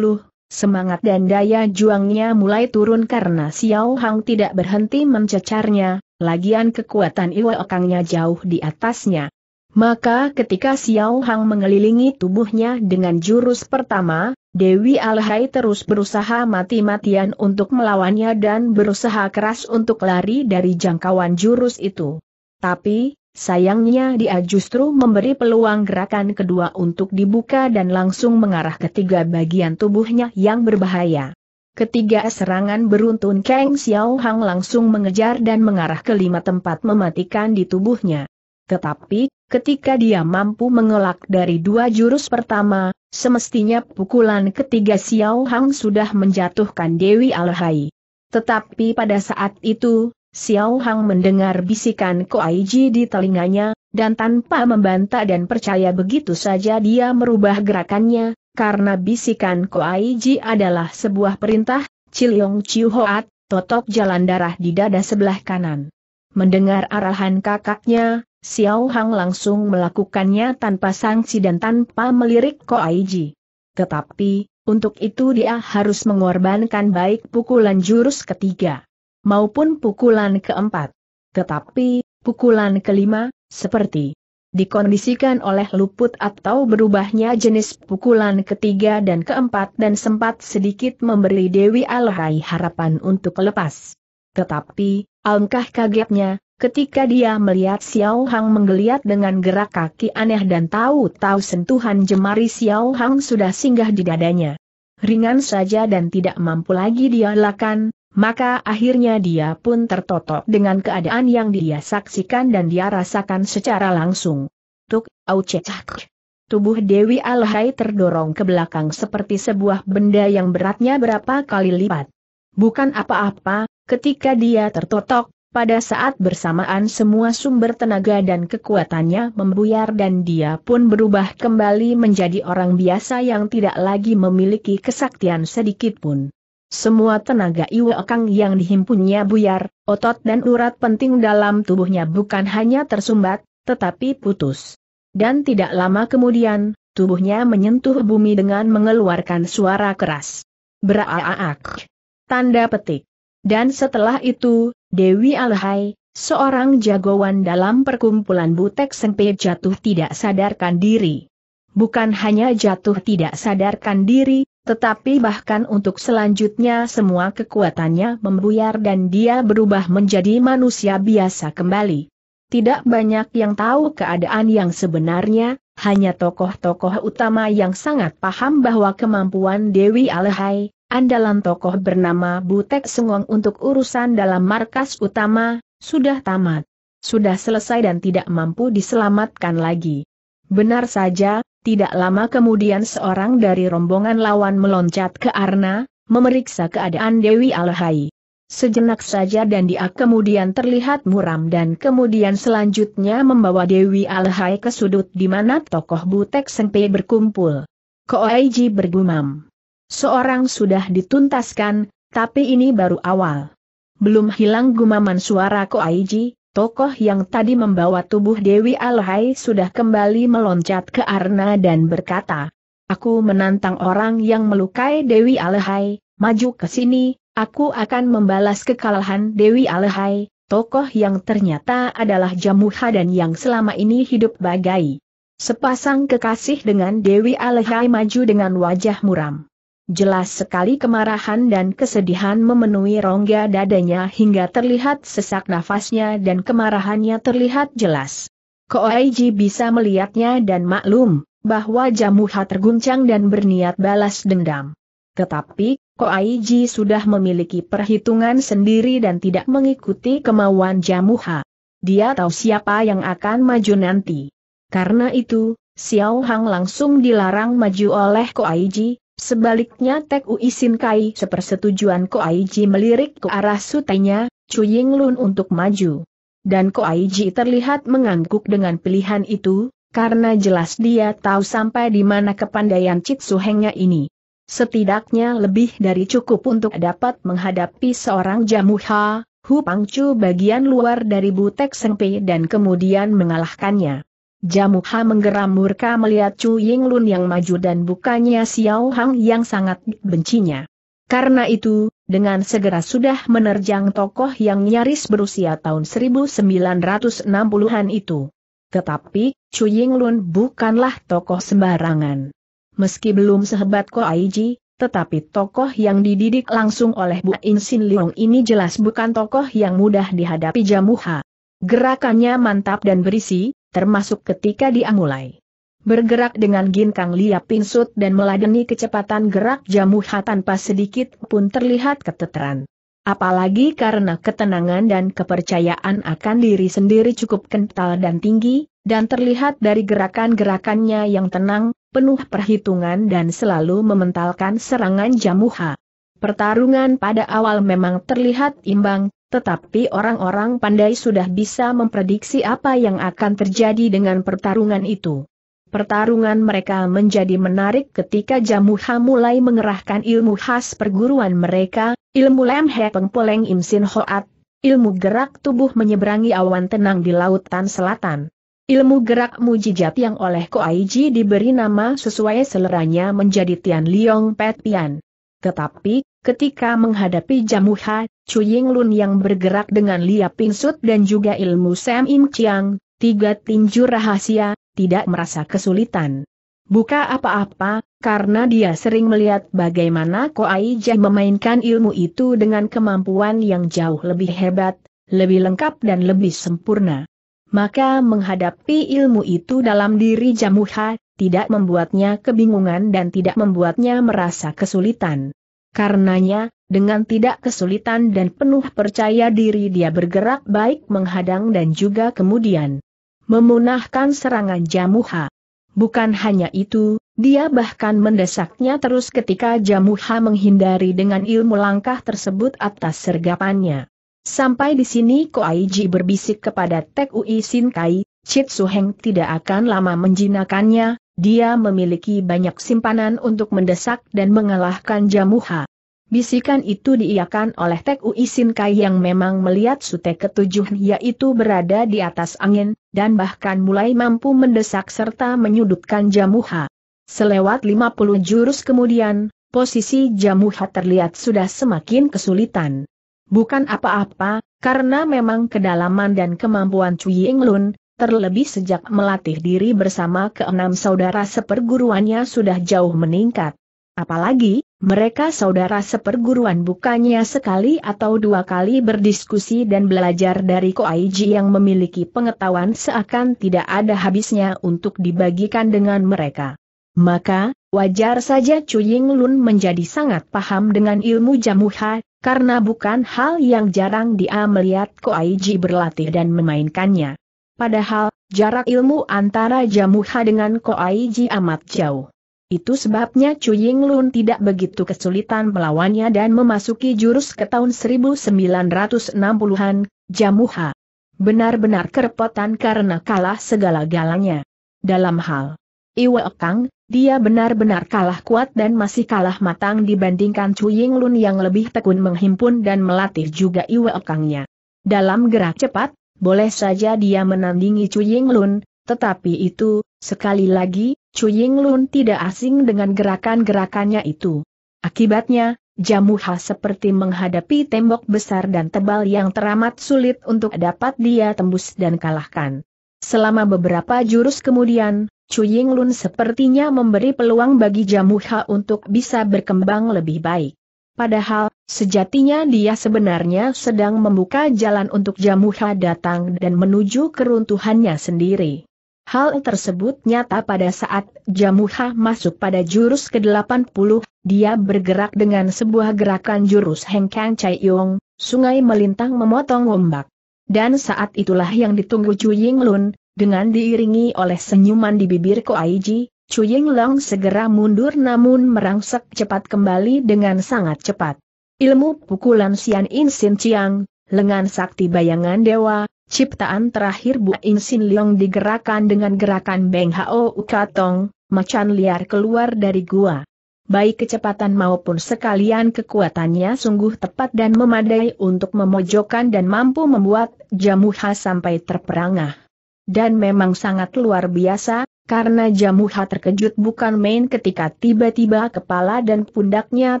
semangat dan daya juangnya mulai turun karena Xiao Hang tidak berhenti mencecarnya, lagian kekuatan Iwa Okangnya jauh di atasnya. Maka ketika Xiao Hang mengelilingi tubuhnya dengan jurus pertama, Dewi Alhai terus berusaha mati-matian untuk melawannya dan berusaha keras untuk lari dari jangkauan jurus itu. Tapi, Sayangnya dia justru memberi peluang gerakan kedua untuk dibuka dan langsung mengarah ke tiga bagian tubuhnya yang berbahaya. Ketiga serangan beruntun Kang Xiao Hang langsung mengejar dan mengarah ke lima tempat mematikan di tubuhnya. Tetapi, ketika dia mampu mengelak dari dua jurus pertama, semestinya pukulan ketiga Xiao Hang sudah menjatuhkan Dewi Alhai. Tetapi pada saat itu, Xiao Hang mendengar bisikan Ko Ji di telinganya, dan tanpa membantah dan percaya begitu saja dia merubah gerakannya, karena bisikan Ko Ji adalah sebuah perintah, Ciliong Chiu Hoat, totok jalan darah di dada sebelah kanan. Mendengar arahan kakaknya, Xiao Hang langsung melakukannya tanpa sanksi dan tanpa melirik Ko Ji. Tetapi, untuk itu dia harus mengorbankan baik pukulan jurus ketiga maupun pukulan keempat. Tetapi, pukulan kelima, seperti dikondisikan oleh luput atau berubahnya jenis pukulan ketiga dan keempat dan sempat sedikit memberi Dewi Alhai harapan untuk lepas. Tetapi, alangkah kagetnya, ketika dia melihat Xiao Hang menggeliat dengan gerak kaki aneh dan tahu-tahu sentuhan jemari Xiao Hang sudah singgah di dadanya. Ringan saja dan tidak mampu lagi dia lakukan, maka akhirnya dia pun tertotok dengan keadaan yang dia saksikan dan dia rasakan secara langsung. Tuk, au cecak. Tubuh Dewi Alhai terdorong ke belakang seperti sebuah benda yang beratnya berapa kali lipat. Bukan apa-apa, ketika dia tertotok, pada saat bersamaan semua sumber tenaga dan kekuatannya membuyar dan dia pun berubah kembali menjadi orang biasa yang tidak lagi memiliki kesaktian sedikitpun. Semua tenaga Iwakang yang dihimpunnya buyar, otot dan urat penting dalam tubuhnya bukan hanya tersumbat, tetapi putus. Dan tidak lama kemudian, tubuhnya menyentuh bumi dengan mengeluarkan suara keras. Beraaak. Tanda petik. Dan setelah itu, Dewi Alhai, seorang jagoan dalam perkumpulan Butek Sempe jatuh tidak sadarkan diri bukan hanya jatuh tidak sadarkan diri, tetapi bahkan untuk selanjutnya semua kekuatannya membuyar dan dia berubah menjadi manusia biasa kembali. Tidak banyak yang tahu keadaan yang sebenarnya, hanya tokoh-tokoh utama yang sangat paham bahwa kemampuan Dewi Alehai, andalan tokoh bernama Butek Sengong untuk urusan dalam markas utama, sudah tamat. Sudah selesai dan tidak mampu diselamatkan lagi. Benar saja, tidak lama kemudian seorang dari rombongan lawan meloncat ke Arna, memeriksa keadaan Dewi Alhai. Sejenak saja dan dia kemudian terlihat muram dan kemudian selanjutnya membawa Dewi Alhai ke sudut di mana tokoh Butek Sengpe berkumpul. Koaiji bergumam. Seorang sudah dituntaskan, tapi ini baru awal. Belum hilang gumaman suara Koaiji, Tokoh yang tadi membawa tubuh Dewi Alhai sudah kembali meloncat ke Arna dan berkata, Aku menantang orang yang melukai Dewi Alhai, maju ke sini, aku akan membalas kekalahan Dewi Alhai, tokoh yang ternyata adalah Jamuha dan yang selama ini hidup bagai. Sepasang kekasih dengan Dewi Alhai maju dengan wajah muram. Jelas sekali kemarahan dan kesedihan memenuhi rongga dadanya hingga terlihat sesak nafasnya dan kemarahannya terlihat jelas. Koaiji bisa melihatnya dan maklum, bahwa Jamuha terguncang dan berniat balas dendam. Tetapi, Koaiji sudah memiliki perhitungan sendiri dan tidak mengikuti kemauan Jamuha. Dia tahu siapa yang akan maju nanti. Karena itu, Xiao Hang langsung dilarang maju oleh Koaiji, Sebaliknya Tek U Sin Kai sepersetujuan Koaiji melirik ke arah sutenya, Ying Lun untuk maju. Dan Koaiji terlihat mengangguk dengan pilihan itu, karena jelas dia tahu sampai di mana kepandaian Hengnya ini. Setidaknya lebih dari cukup untuk dapat menghadapi seorang jamuha, Hu Pangcu bagian luar dari Butek Sengpe dan kemudian mengalahkannya. Jamuha menggeram murka melihat Chu Ying Lun yang maju dan bukannya Xiao Hang yang sangat bencinya. Karena itu, dengan segera sudah menerjang tokoh yang nyaris berusia tahun 1960-an itu. Tetapi, Chu Ying Lun bukanlah tokoh sembarangan. Meski belum sehebat Ko Aiji, tetapi tokoh yang dididik langsung oleh Bu Insin Liong ini jelas bukan tokoh yang mudah dihadapi Jamuha. Gerakannya mantap dan berisi, termasuk ketika dia mulai bergerak dengan ginkang lia pinsut dan meladeni kecepatan gerak jamuha tanpa sedikit pun terlihat keteteran. Apalagi karena ketenangan dan kepercayaan akan diri sendiri cukup kental dan tinggi, dan terlihat dari gerakan-gerakannya yang tenang, penuh perhitungan dan selalu mementalkan serangan jamuha. Pertarungan pada awal memang terlihat imbang, tetapi orang-orang pandai sudah bisa memprediksi apa yang akan terjadi dengan pertarungan itu. Pertarungan mereka menjadi menarik ketika Jamuha mulai mengerahkan ilmu khas perguruan mereka, ilmu lemhe pengpoleng imsin hoat, ilmu gerak tubuh menyeberangi awan tenang di lautan selatan. Ilmu gerak mujijat yang oleh Ko Aiji diberi nama sesuai seleranya menjadi Tian Liong Pet Tian. Tetapi, Ketika menghadapi Jamuha, Chu Lun yang bergerak dengan Lia Pingsut dan juga ilmu Sam Im Chiang, tiga tinju rahasia, tidak merasa kesulitan. Buka apa-apa, karena dia sering melihat bagaimana Koai Jai memainkan ilmu itu dengan kemampuan yang jauh lebih hebat, lebih lengkap dan lebih sempurna. Maka menghadapi ilmu itu dalam diri Jamuha, tidak membuatnya kebingungan dan tidak membuatnya merasa kesulitan. Karenanya, dengan tidak kesulitan dan penuh percaya diri dia bergerak baik menghadang dan juga kemudian memunahkan serangan Jamuha. Bukan hanya itu, dia bahkan mendesaknya terus ketika Jamuha menghindari dengan ilmu langkah tersebut atas sergapannya. Sampai di sini Koaiji berbisik kepada Tek Ui Sin Kai, Chit Suheng tidak akan lama menjinakannya, dia memiliki banyak simpanan untuk mendesak dan mengalahkan Jamuha. Bisikan itu diiakan oleh Tek Ui Kai yang memang melihat Sute ketujuh yaitu berada di atas angin, dan bahkan mulai mampu mendesak serta menyudutkan Jamuha. Selewat 50 jurus kemudian, posisi Jamuha terlihat sudah semakin kesulitan. Bukan apa-apa, karena memang kedalaman dan kemampuan Cui Ing Lun, terlebih sejak melatih diri bersama keenam saudara seperguruannya sudah jauh meningkat. Apalagi, mereka saudara seperguruan bukannya sekali atau dua kali berdiskusi dan belajar dari Koaiji yang memiliki pengetahuan seakan tidak ada habisnya untuk dibagikan dengan mereka. Maka, wajar saja Chu Ying Lun menjadi sangat paham dengan ilmu jamuha, karena bukan hal yang jarang dia melihat Koaiji berlatih dan memainkannya. Padahal, jarak ilmu antara Jamuha dengan Koaiji amat jauh. Itu sebabnya Chu Lun tidak begitu kesulitan melawannya dan memasuki jurus ke tahun 1960-an, Jamuha. Benar-benar kerepotan karena kalah segala-galanya. Dalam hal Iwa Kang, dia benar-benar kalah kuat dan masih kalah matang dibandingkan Chu Lun yang lebih tekun menghimpun dan melatih juga Iwa Kangnya. Dalam gerak cepat, boleh saja dia menandingi Chu Lun, tetapi itu, sekali lagi, Chu Lun tidak asing dengan gerakan-gerakannya itu. Akibatnya, Jamuha seperti menghadapi tembok besar dan tebal yang teramat sulit untuk dapat dia tembus dan kalahkan. Selama beberapa jurus kemudian, Chu Lun sepertinya memberi peluang bagi Jamuha untuk bisa berkembang lebih baik. Padahal, sejatinya dia sebenarnya sedang membuka jalan untuk Jamuha datang dan menuju keruntuhannya sendiri. Hal tersebut nyata pada saat Jamuha masuk pada jurus ke-80, dia bergerak dengan sebuah gerakan jurus Hengkang Chai Yong, sungai melintang memotong ombak. Dan saat itulah yang ditunggu Chu Ying Lun, dengan diiringi oleh senyuman di bibir Aiji. Chu Ying Long segera mundur namun merangsek cepat kembali dengan sangat cepat. Ilmu pukulan Sian In Sin Chiang, lengan sakti bayangan dewa, ciptaan terakhir Bu In Sin Leong digerakkan dengan gerakan Beng Hao Ukatong, macan liar keluar dari gua. Baik kecepatan maupun sekalian kekuatannya sungguh tepat dan memadai untuk memojokkan dan mampu membuat jamuha sampai terperangah. Dan memang sangat luar biasa, karena Jamuha terkejut bukan main ketika tiba-tiba kepala dan pundaknya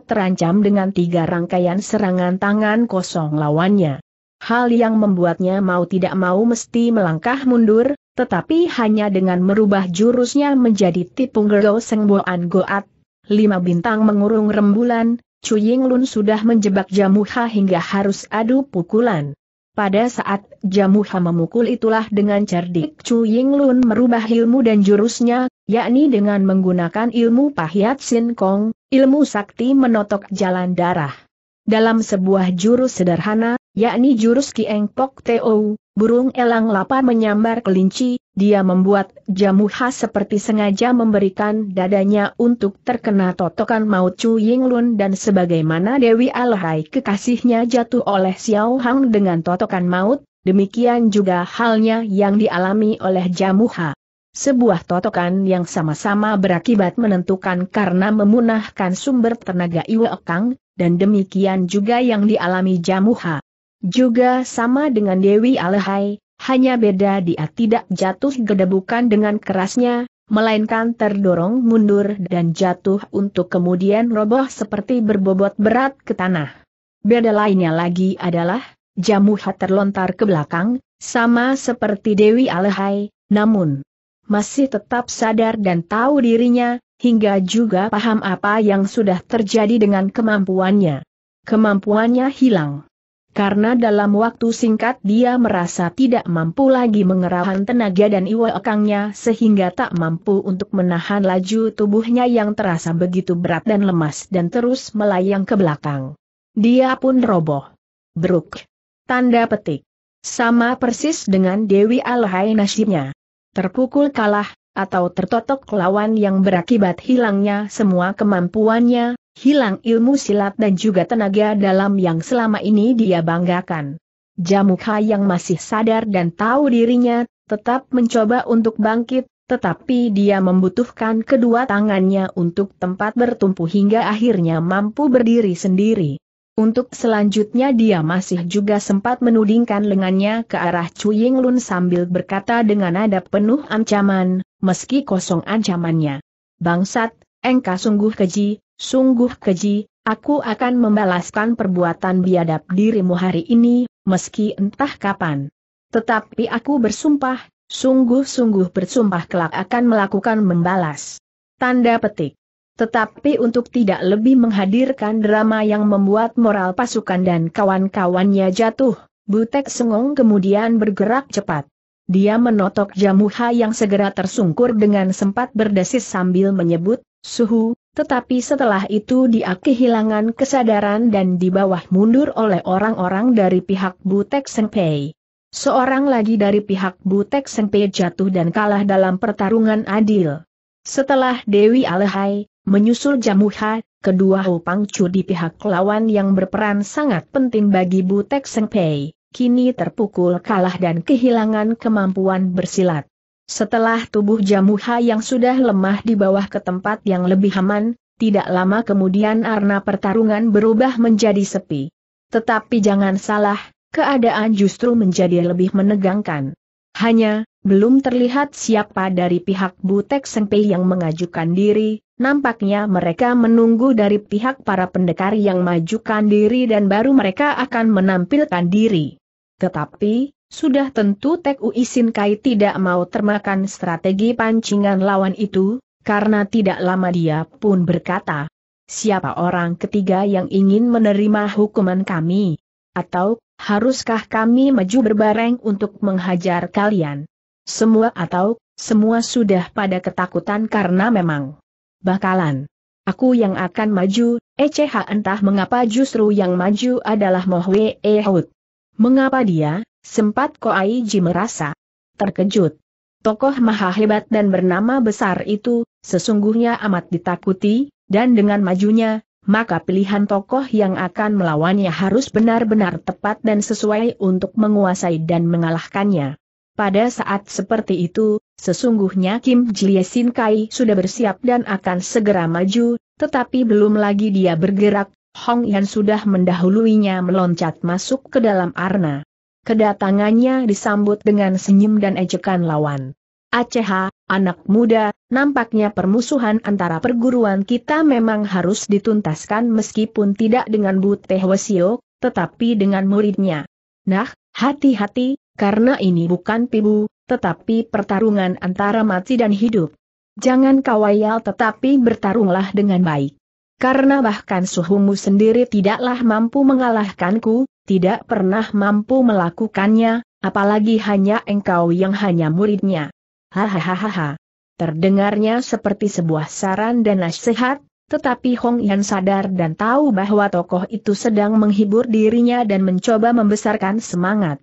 terancam dengan tiga rangkaian serangan tangan kosong lawannya. Hal yang membuatnya mau tidak mau mesti melangkah mundur, tetapi hanya dengan merubah jurusnya menjadi tipung gero sengboan goat. Lima bintang mengurung rembulan, Cuying Lun sudah menjebak Jamuha hingga harus adu pukulan. Pada saat Jamuha memukul itulah dengan cerdik Chu Yinglun merubah ilmu dan jurusnya, yakni dengan menggunakan ilmu Pahyat Sin Kong, ilmu sakti menotok jalan darah. Dalam sebuah jurus sederhana, yakni jurus Kieng Pok Teo, burung elang lapa menyambar kelinci, dia membuat jamu khas seperti sengaja memberikan dadanya untuk terkena totokan maut Chu Ying Lun dan sebagaimana Dewi Alhai kekasihnya jatuh oleh Xiao Hang dengan totokan maut, demikian juga halnya yang dialami oleh jamu khas sebuah totokan yang sama-sama berakibat menentukan karena memunahkan sumber tenaga Iwe Kang, dan demikian juga yang dialami Jamuha. Juga sama dengan Dewi Alehai, hanya beda dia tidak jatuh gedebukan dengan kerasnya, melainkan terdorong mundur dan jatuh untuk kemudian roboh seperti berbobot berat ke tanah. Beda lainnya lagi adalah, Jamuha terlontar ke belakang, sama seperti Dewi Alehai, namun masih tetap sadar dan tahu dirinya, hingga juga paham apa yang sudah terjadi dengan kemampuannya. Kemampuannya hilang. Karena dalam waktu singkat dia merasa tidak mampu lagi mengerahkan tenaga dan iwa ekangnya, sehingga tak mampu untuk menahan laju tubuhnya yang terasa begitu berat dan lemas dan terus melayang ke belakang. Dia pun roboh. Bruk. Tanda petik. Sama persis dengan Dewi Alhai nasibnya. Terpukul kalah, atau tertotok lawan yang berakibat hilangnya semua kemampuannya, hilang ilmu silat dan juga tenaga dalam yang selama ini dia banggakan. Jamukha yang masih sadar dan tahu dirinya, tetap mencoba untuk bangkit, tetapi dia membutuhkan kedua tangannya untuk tempat bertumpu hingga akhirnya mampu berdiri sendiri. Untuk selanjutnya dia masih juga sempat menudingkan lengannya ke arah Cuying Lun sambil berkata dengan nada penuh ancaman, meski kosong ancamannya. Bangsat, engkau sungguh keji, sungguh keji, aku akan membalaskan perbuatan biadab dirimu hari ini, meski entah kapan. Tetapi aku bersumpah, sungguh-sungguh bersumpah kelak akan melakukan membalas. Tanda petik. Tetapi untuk tidak lebih menghadirkan drama yang membuat moral pasukan dan kawan-kawannya jatuh, Butek Sengong kemudian bergerak cepat. Dia menotok Jamuha yang segera tersungkur dengan sempat berdesis sambil menyebut, suhu, tetapi setelah itu dia kehilangan kesadaran dan di bawah mundur oleh orang-orang dari pihak Butek Sengpei. Seorang lagi dari pihak Butek Sengpei jatuh dan kalah dalam pertarungan adil. Setelah Dewi Alehai, menyusul Jamuha, kedua Hupang Chu di pihak lawan yang berperan sangat penting bagi Butek Sengpei kini terpukul kalah dan kehilangan kemampuan bersilat. Setelah tubuh Jamuha yang sudah lemah di bawah ke tempat yang lebih aman, tidak lama kemudian arna pertarungan berubah menjadi sepi. Tetapi jangan salah, keadaan justru menjadi lebih menegangkan. Hanya, belum terlihat siapa dari pihak Butek Sengpei yang mengajukan diri, nampaknya mereka menunggu dari pihak para pendekar yang majukan diri dan baru mereka akan menampilkan diri. Tetapi, sudah tentu Tek Uisin Kai tidak mau termakan strategi pancingan lawan itu, karena tidak lama dia pun berkata, siapa orang ketiga yang ingin menerima hukuman kami? Atau, haruskah kami maju berbareng untuk menghajar kalian? Semua atau, semua sudah pada ketakutan karena memang bakalan. Aku yang akan maju, ECH entah mengapa justru yang maju adalah Mohwe Ehud. Mengapa dia, sempat Ko Aiji merasa terkejut. Tokoh maha hebat dan bernama besar itu, sesungguhnya amat ditakuti, dan dengan majunya, maka pilihan tokoh yang akan melawannya harus benar-benar tepat dan sesuai untuk menguasai dan mengalahkannya. Pada saat seperti itu, sesungguhnya Kim Jie Sin Kai sudah bersiap dan akan segera maju, tetapi belum lagi dia bergerak, Hong Yan sudah mendahuluinya meloncat masuk ke dalam arna. Kedatangannya disambut dengan senyum dan ejekan lawan. Aceh, anak muda, nampaknya permusuhan antara perguruan kita memang harus dituntaskan meskipun tidak dengan Buteh Wesio, tetapi dengan muridnya. Nah, hati-hati, karena ini bukan pibu, tetapi pertarungan antara mati dan hidup. Jangan kawayal tetapi bertarunglah dengan baik karena bahkan suhumu sendiri tidaklah mampu mengalahkanku, tidak pernah mampu melakukannya, apalagi hanya engkau yang hanya muridnya. Hahaha. Terdengarnya seperti sebuah saran dan nasihat, tetapi Hong Yan sadar dan tahu bahwa tokoh itu sedang menghibur dirinya dan mencoba membesarkan semangat.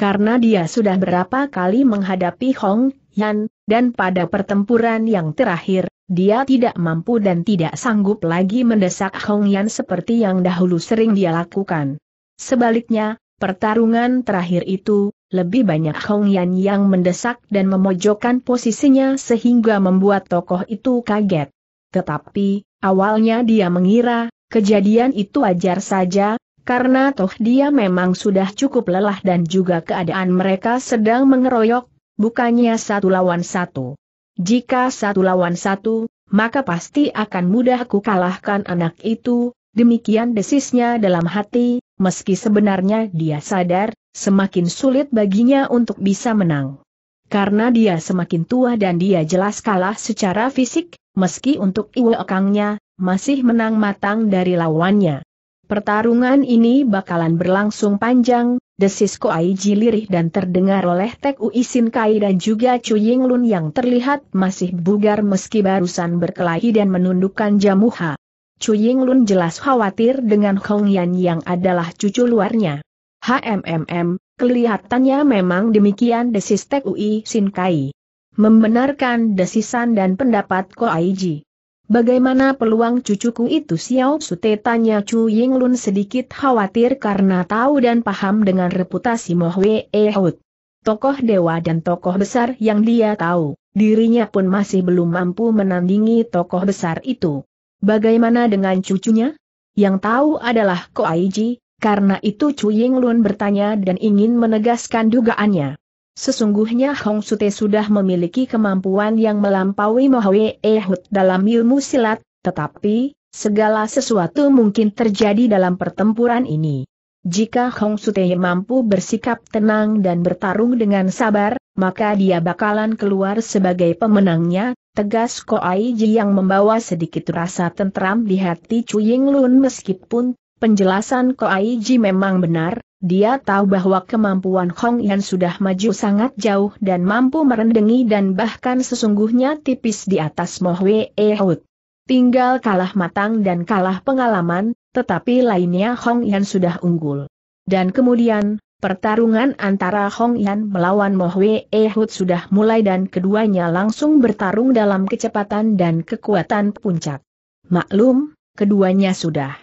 Karena dia sudah berapa kali menghadapi Hong Yan, dan pada pertempuran yang terakhir, dia tidak mampu dan tidak sanggup lagi mendesak Hong Yan seperti yang dahulu sering dia lakukan. Sebaliknya, pertarungan terakhir itu, lebih banyak Hong Yan yang mendesak dan memojokkan posisinya sehingga membuat tokoh itu kaget. Tetapi, awalnya dia mengira, kejadian itu ajar saja, karena toh dia memang sudah cukup lelah dan juga keadaan mereka sedang mengeroyok, bukannya satu lawan satu. Jika satu lawan satu, maka pasti akan mudah kukalahkan kalahkan anak itu, demikian desisnya dalam hati, meski sebenarnya dia sadar, semakin sulit baginya untuk bisa menang. Karena dia semakin tua dan dia jelas kalah secara fisik, meski untuk Iwo Kangnya, masih menang matang dari lawannya. Pertarungan ini bakalan berlangsung panjang, desis Koaiji lirih dan terdengar oleh Tek Ui Sin Kai dan juga Chu Ying Lun yang terlihat masih bugar meski barusan berkelahi dan menundukkan jamuha. Chu Ying Lun jelas khawatir dengan Hong Yan yang adalah cucu luarnya. HMMM, kelihatannya memang demikian desis Tek Ui Sin Kai. Membenarkan desisan dan pendapat Koaiji. Bagaimana peluang cucuku itu Xiao Sute tanya Chu Lun sedikit khawatir karena tahu dan paham dengan reputasi Mo Hwe Ehud. Tokoh dewa dan tokoh besar yang dia tahu, dirinya pun masih belum mampu menandingi tokoh besar itu. Bagaimana dengan cucunya? Yang tahu adalah Ko Aiji. karena itu Chu Lun bertanya dan ingin menegaskan dugaannya. Sesungguhnya Hong Sute sudah memiliki kemampuan yang melampaui Mohwe Ehud dalam ilmu silat, tetapi, segala sesuatu mungkin terjadi dalam pertempuran ini. Jika Hong Sute mampu bersikap tenang dan bertarung dengan sabar, maka dia bakalan keluar sebagai pemenangnya, tegas Ko Ai Ji yang membawa sedikit rasa tentram di hati Chu Ying Lun meskipun, penjelasan Ko Ai Ji memang benar, dia tahu bahwa kemampuan Hong Yan sudah maju sangat jauh dan mampu merendengi dan bahkan sesungguhnya tipis di atas Mo Ehud. Tinggal kalah matang dan kalah pengalaman, tetapi lainnya Hong Yan sudah unggul. Dan kemudian, pertarungan antara Hong Yan melawan Mo Ehud sudah mulai dan keduanya langsung bertarung dalam kecepatan dan kekuatan puncak. Maklum, keduanya sudah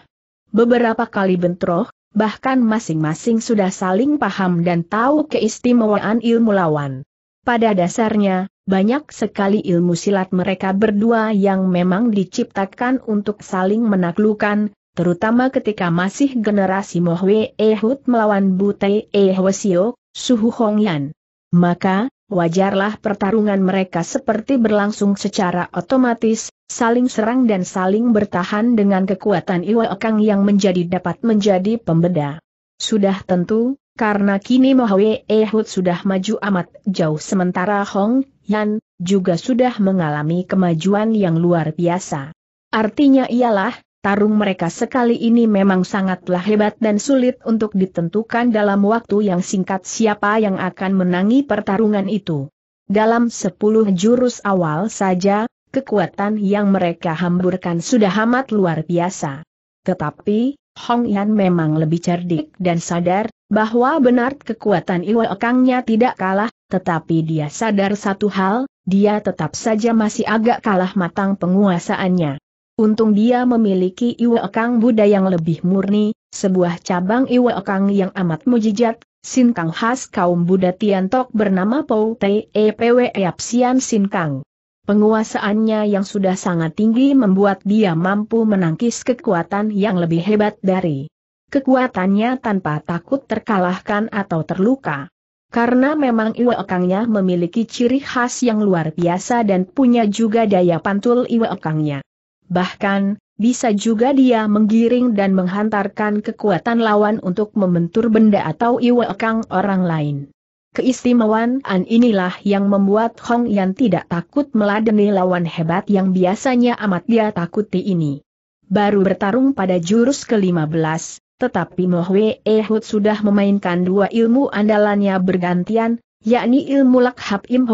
beberapa kali bentrok, Bahkan masing-masing sudah saling paham dan tahu keistimewaan ilmu lawan. Pada dasarnya, banyak sekali ilmu silat mereka berdua yang memang diciptakan untuk saling menaklukkan, terutama ketika masih generasi Mohwe Ehud melawan Bute Ehwasio, Suhu Hongyan. Maka, wajarlah pertarungan mereka seperti berlangsung secara otomatis, saling serang dan saling bertahan dengan kekuatan Iwa Okang yang menjadi dapat menjadi pembeda. Sudah tentu, karena kini Mohwe Ehud sudah maju amat jauh sementara Hong Yan juga sudah mengalami kemajuan yang luar biasa. Artinya ialah, Tarung mereka sekali ini memang sangatlah hebat dan sulit untuk ditentukan dalam waktu yang singkat siapa yang akan menangi pertarungan itu. Dalam sepuluh jurus awal saja, kekuatan yang mereka hamburkan sudah amat luar biasa. Tetapi, Hong Yan memang lebih cerdik dan sadar, bahwa benar kekuatan Iwa Ekangnya tidak kalah, tetapi dia sadar satu hal, dia tetap saja masih agak kalah matang penguasaannya. Untung dia memiliki Iwa Kang Buddha yang lebih murni, sebuah cabang Iwa yang amat mujijat, Sin Kang khas kaum Buddha Tiantok bernama Pou Tepwe e Sian Sin Kang. Penguasaannya yang sudah sangat tinggi membuat dia mampu menangkis kekuatan yang lebih hebat dari kekuatannya tanpa takut terkalahkan atau terluka. Karena memang iwekangnya memiliki ciri khas yang luar biasa dan punya juga daya pantul iwekangnya. Bahkan, bisa juga dia menggiring dan menghantarkan kekuatan lawan untuk membentur benda atau iwakang orang lain. Keistimewaan inilah yang membuat Hong Yan tidak takut meladeni lawan hebat yang biasanya amat dia takuti ini. Baru bertarung pada jurus ke-15, tetapi Mohwe Ehud sudah memainkan dua ilmu andalannya bergantian, yakni ilmu Lakhab Im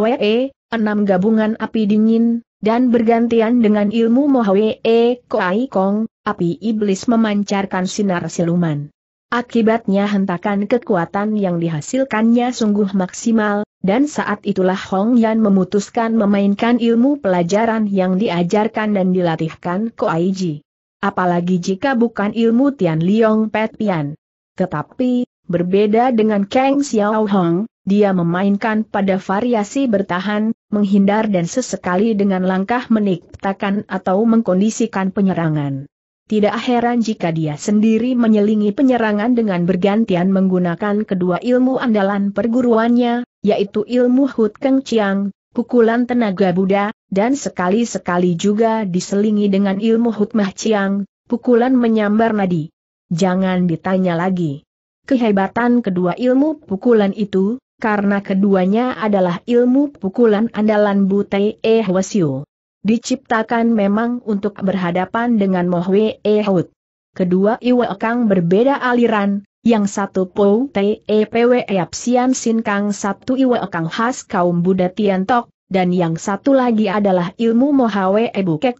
enam gabungan api dingin, dan bergantian dengan ilmu Mohwee E Koai Kong, api iblis memancarkan sinar siluman. Akibatnya hentakan kekuatan yang dihasilkannya sungguh maksimal, dan saat itulah Hong Yan memutuskan memainkan ilmu pelajaran yang diajarkan dan dilatihkan Koai Ji. Apalagi jika bukan ilmu Tian Liong Pet Pian. Tetapi, berbeda dengan Kang Xiao Hong, dia memainkan pada variasi bertahan, menghindar dan sesekali dengan langkah meniktakan atau mengkondisikan penyerangan. Tidak heran jika dia sendiri menyelingi penyerangan dengan bergantian menggunakan kedua ilmu andalan perguruannya, yaitu ilmu Hut Keng Chiang, pukulan tenaga Buddha, dan sekali-sekali juga diselingi dengan ilmu Hut Mah Chiang, pukulan menyambar nadi. Jangan ditanya lagi. Kehebatan kedua ilmu pukulan itu, karena keduanya adalah ilmu pukulan andalan Butei E eh Wasiu. Diciptakan memang untuk berhadapan dengan Mohwe E eh Hut. Kedua Iwa Kang berbeda aliran, yang satu Po Te E Pwe Yapsian Sin Kang satu Iwa Kang khas kaum Buddha Tiantok, dan yang satu lagi adalah ilmu Mohwe Ebu Khi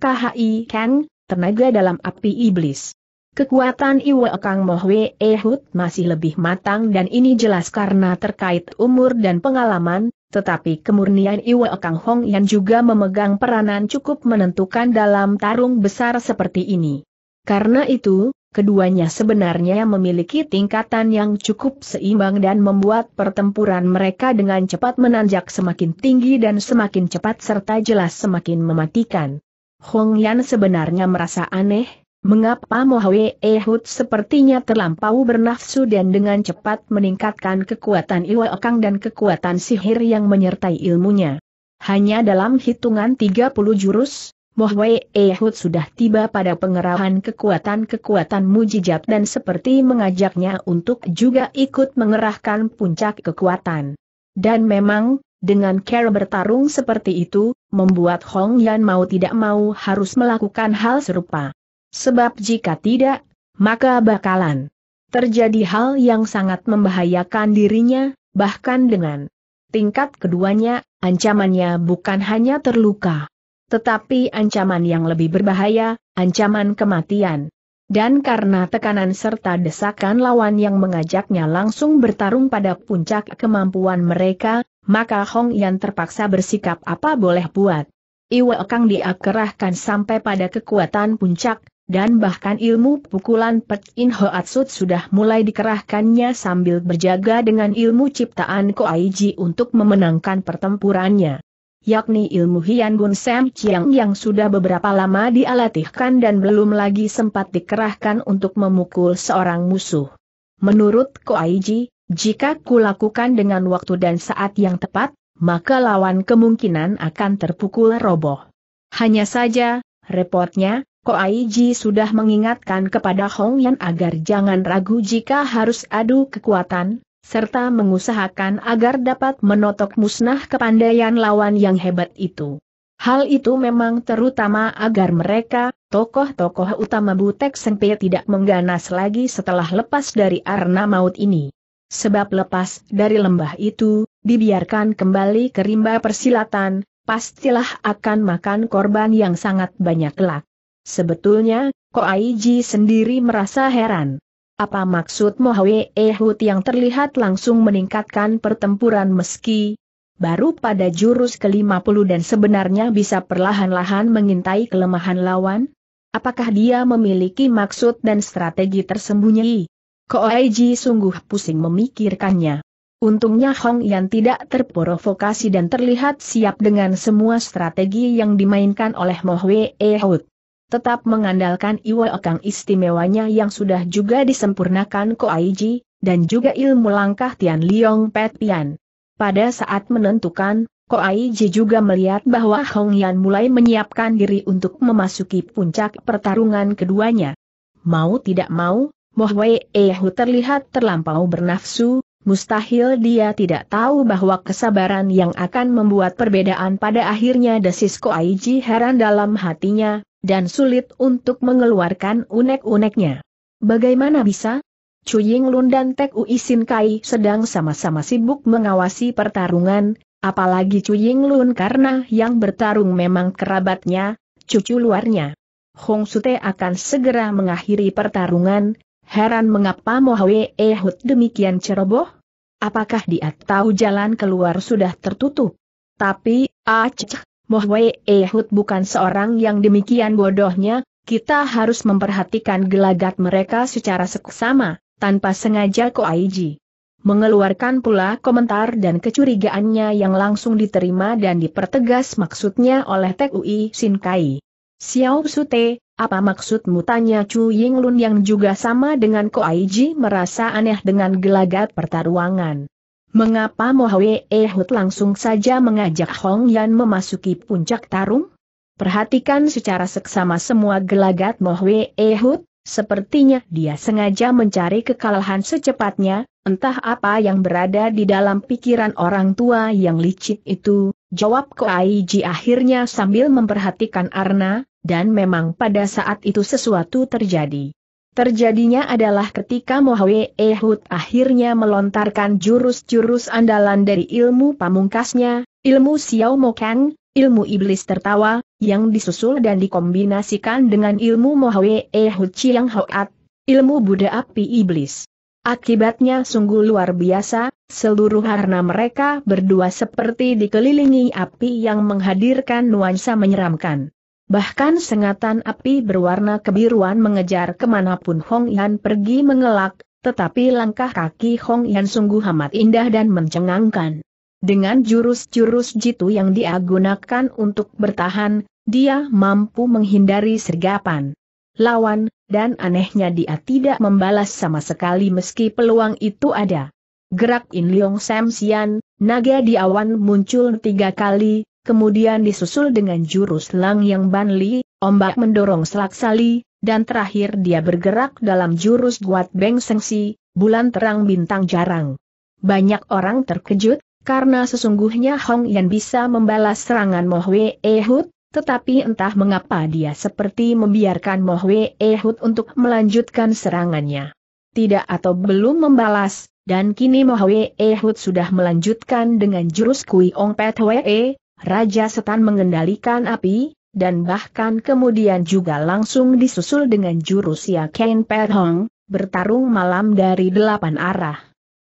Kang, tenaga dalam api iblis. Kekuatan Iwe Kang Mohwe Ehud masih lebih matang dan ini jelas karena terkait umur dan pengalaman, tetapi kemurnian Iwe Kang Hong yang juga memegang peranan cukup menentukan dalam tarung besar seperti ini. Karena itu, keduanya sebenarnya memiliki tingkatan yang cukup seimbang dan membuat pertempuran mereka dengan cepat menanjak semakin tinggi dan semakin cepat serta jelas semakin mematikan. Hong Yan sebenarnya merasa aneh, Mengapa Mohawe Ehud sepertinya terlampau bernafsu dan dengan cepat meningkatkan kekuatan Iwa Okang dan kekuatan sihir yang menyertai ilmunya. Hanya dalam hitungan 30 jurus, Mohwe Ehud sudah tiba pada pengerahan kekuatan-kekuatan mujijat dan seperti mengajaknya untuk juga ikut mengerahkan puncak kekuatan. Dan memang, dengan care bertarung seperti itu, membuat Hong Yan mau tidak mau harus melakukan hal serupa. Sebab jika tidak, maka bakalan terjadi hal yang sangat membahayakan dirinya, bahkan dengan tingkat keduanya, ancamannya bukan hanya terluka. Tetapi ancaman yang lebih berbahaya, ancaman kematian. Dan karena tekanan serta desakan lawan yang mengajaknya langsung bertarung pada puncak kemampuan mereka, maka Hong Yan terpaksa bersikap apa boleh buat. Iwa Kang diakerahkan sampai pada kekuatan puncak, dan bahkan ilmu pukulan Pek In Atsut sudah mulai dikerahkannya sambil berjaga dengan ilmu ciptaan Koaiji untuk memenangkan pertempurannya. Yakni ilmu Hian Bun Sam Chiang yang sudah beberapa lama dialatihkan dan belum lagi sempat dikerahkan untuk memukul seorang musuh. Menurut Koaiji, jika kulakukan dengan waktu dan saat yang tepat, maka lawan kemungkinan akan terpukul roboh. Hanya saja, repotnya, Ko Koaiji sudah mengingatkan kepada Hong Yan agar jangan ragu jika harus adu kekuatan, serta mengusahakan agar dapat menotok musnah kepandaian lawan yang hebat itu. Hal itu memang terutama agar mereka, tokoh-tokoh utama Butek Sengpe tidak mengganas lagi setelah lepas dari arna maut ini. Sebab lepas dari lembah itu, dibiarkan kembali ke rimba persilatan, pastilah akan makan korban yang sangat banyak kelak. Sebetulnya, Ko Koaiji sendiri merasa heran. Apa maksud Mohwe Ehud yang terlihat langsung meningkatkan pertempuran meski baru pada jurus ke-50 dan sebenarnya bisa perlahan-lahan mengintai kelemahan lawan? Apakah dia memiliki maksud dan strategi tersembunyi? Ko Koaiji sungguh pusing memikirkannya. Untungnya Hong Yan tidak terprovokasi dan terlihat siap dengan semua strategi yang dimainkan oleh Mohwe Ehud tetap mengandalkan Iwo Okang istimewanya yang sudah juga disempurnakan Ko Koaiji, dan juga ilmu langkah Tian Liong Pet Pian. Pada saat menentukan, Ko Koaiji juga melihat bahwa Hong Yan mulai menyiapkan diri untuk memasuki puncak pertarungan keduanya. Mau tidak mau, Moh Wei Ehu terlihat terlampau bernafsu, mustahil dia tidak tahu bahwa kesabaran yang akan membuat perbedaan pada akhirnya desis Aiji heran dalam hatinya, dan sulit untuk mengeluarkan unek-uneknya. Bagaimana bisa? Chu Lun dan Tek Ui Kai sedang sama-sama sibuk mengawasi pertarungan, apalagi Chu Lun karena yang bertarung memang kerabatnya, cucu luarnya. Hong Sute akan segera mengakhiri pertarungan, heran mengapa Mohwe Ehud demikian ceroboh? Apakah dia tahu jalan keluar sudah tertutup? Tapi, ah, cek, Wei Ehud bukan seorang yang demikian bodohnya, kita harus memperhatikan gelagat mereka secara seksama, tanpa sengaja Ko Aiji. Mengeluarkan pula komentar dan kecurigaannya yang langsung diterima dan dipertegas maksudnya oleh Tui Ui Xiao Sute, apa maksudmu tanya Chu Ying Lun yang juga sama dengan Ko Aiji merasa aneh dengan gelagat pertaruangan. Mengapa Mohwe Hut langsung saja mengajak Hong Yan memasuki puncak tarung? Perhatikan secara seksama semua gelagat Mohwe Hut, sepertinya dia sengaja mencari kekalahan secepatnya, entah apa yang berada di dalam pikiran orang tua yang licik itu, jawab Ji akhirnya sambil memperhatikan Arna, dan memang pada saat itu sesuatu terjadi. Terjadinya adalah ketika Mohwe Ehud akhirnya melontarkan jurus-jurus andalan dari ilmu pamungkasnya, ilmu Xiao Mokang, ilmu iblis tertawa, yang disusul dan dikombinasikan dengan ilmu Mohwe Ehud Chiang Hoat, ilmu Buddha api iblis. Akibatnya sungguh luar biasa, seluruh harna mereka berdua seperti dikelilingi api yang menghadirkan nuansa menyeramkan. Bahkan sengatan api berwarna kebiruan mengejar kemanapun Hong Yan pergi mengelak, tetapi langkah kaki Hong Yan sungguh amat indah dan mencengangkan. Dengan jurus-jurus jitu yang dia gunakan untuk bertahan, dia mampu menghindari sergapan lawan, dan anehnya dia tidak membalas sama sekali meski peluang itu ada. Gerak In Leong Sam Sian, naga di awan muncul tiga kali, kemudian disusul dengan jurus lang yang banli, ombak mendorong selak sali, dan terakhir dia bergerak dalam jurus guat beng sengsi, bulan terang bintang jarang. Banyak orang terkejut, karena sesungguhnya Hong Yan bisa membalas serangan Mohwe Ehud, tetapi entah mengapa dia seperti membiarkan Mohwe Ehud untuk melanjutkan serangannya. Tidak atau belum membalas, dan kini Mohwe Ehud sudah melanjutkan dengan jurus Kui Ong Pet Wee, Raja Setan mengendalikan api, dan bahkan kemudian juga langsung disusul dengan jurus Ya Ken Hong bertarung malam dari delapan arah.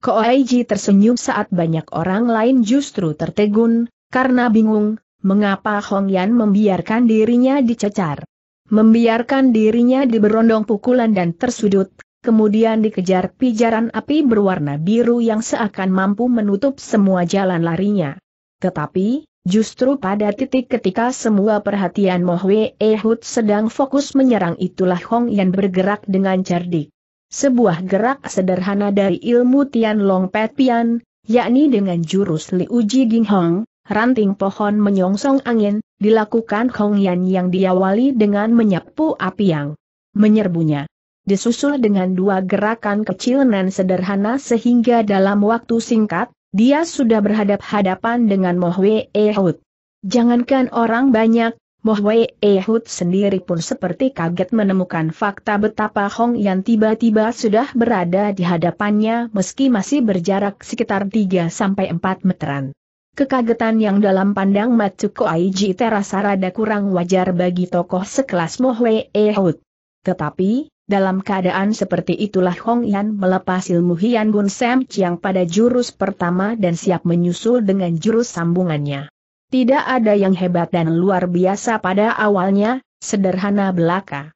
Koaiji tersenyum saat banyak orang lain justru tertegun, karena bingung, mengapa Hong Yan membiarkan dirinya dicecar. Membiarkan dirinya diberondong pukulan dan tersudut, kemudian dikejar pijaran api berwarna biru yang seakan mampu menutup semua jalan larinya. Tetapi, Justru pada titik ketika semua perhatian Mohwe Ehud sedang fokus menyerang itulah Hong Yan bergerak dengan cerdik. Sebuah gerak sederhana dari ilmu Tian Long Pet Pian, yakni dengan jurus Liu Ji Ging Hong, ranting pohon menyongsong angin, dilakukan Hong Yan yang diawali dengan menyapu api yang menyerbunya. Disusul dengan dua gerakan kecil nan sederhana sehingga dalam waktu singkat, dia sudah berhadap-hadapan dengan Mohwe Ehud. Jangankan orang banyak, Mohwe Ehud sendiri pun seperti kaget menemukan fakta betapa Hong Yan tiba-tiba sudah berada di hadapannya meski masih berjarak sekitar 3-4 meteran. Kekagetan yang dalam pandang Matsuko Aiji terasa rada kurang wajar bagi tokoh sekelas Mohwe Ehud. Tetapi, dalam keadaan seperti itulah Hong Yan melepas ilmu Hian Bun Sam Chiang pada jurus pertama dan siap menyusul dengan jurus sambungannya. Tidak ada yang hebat dan luar biasa pada awalnya, sederhana belaka.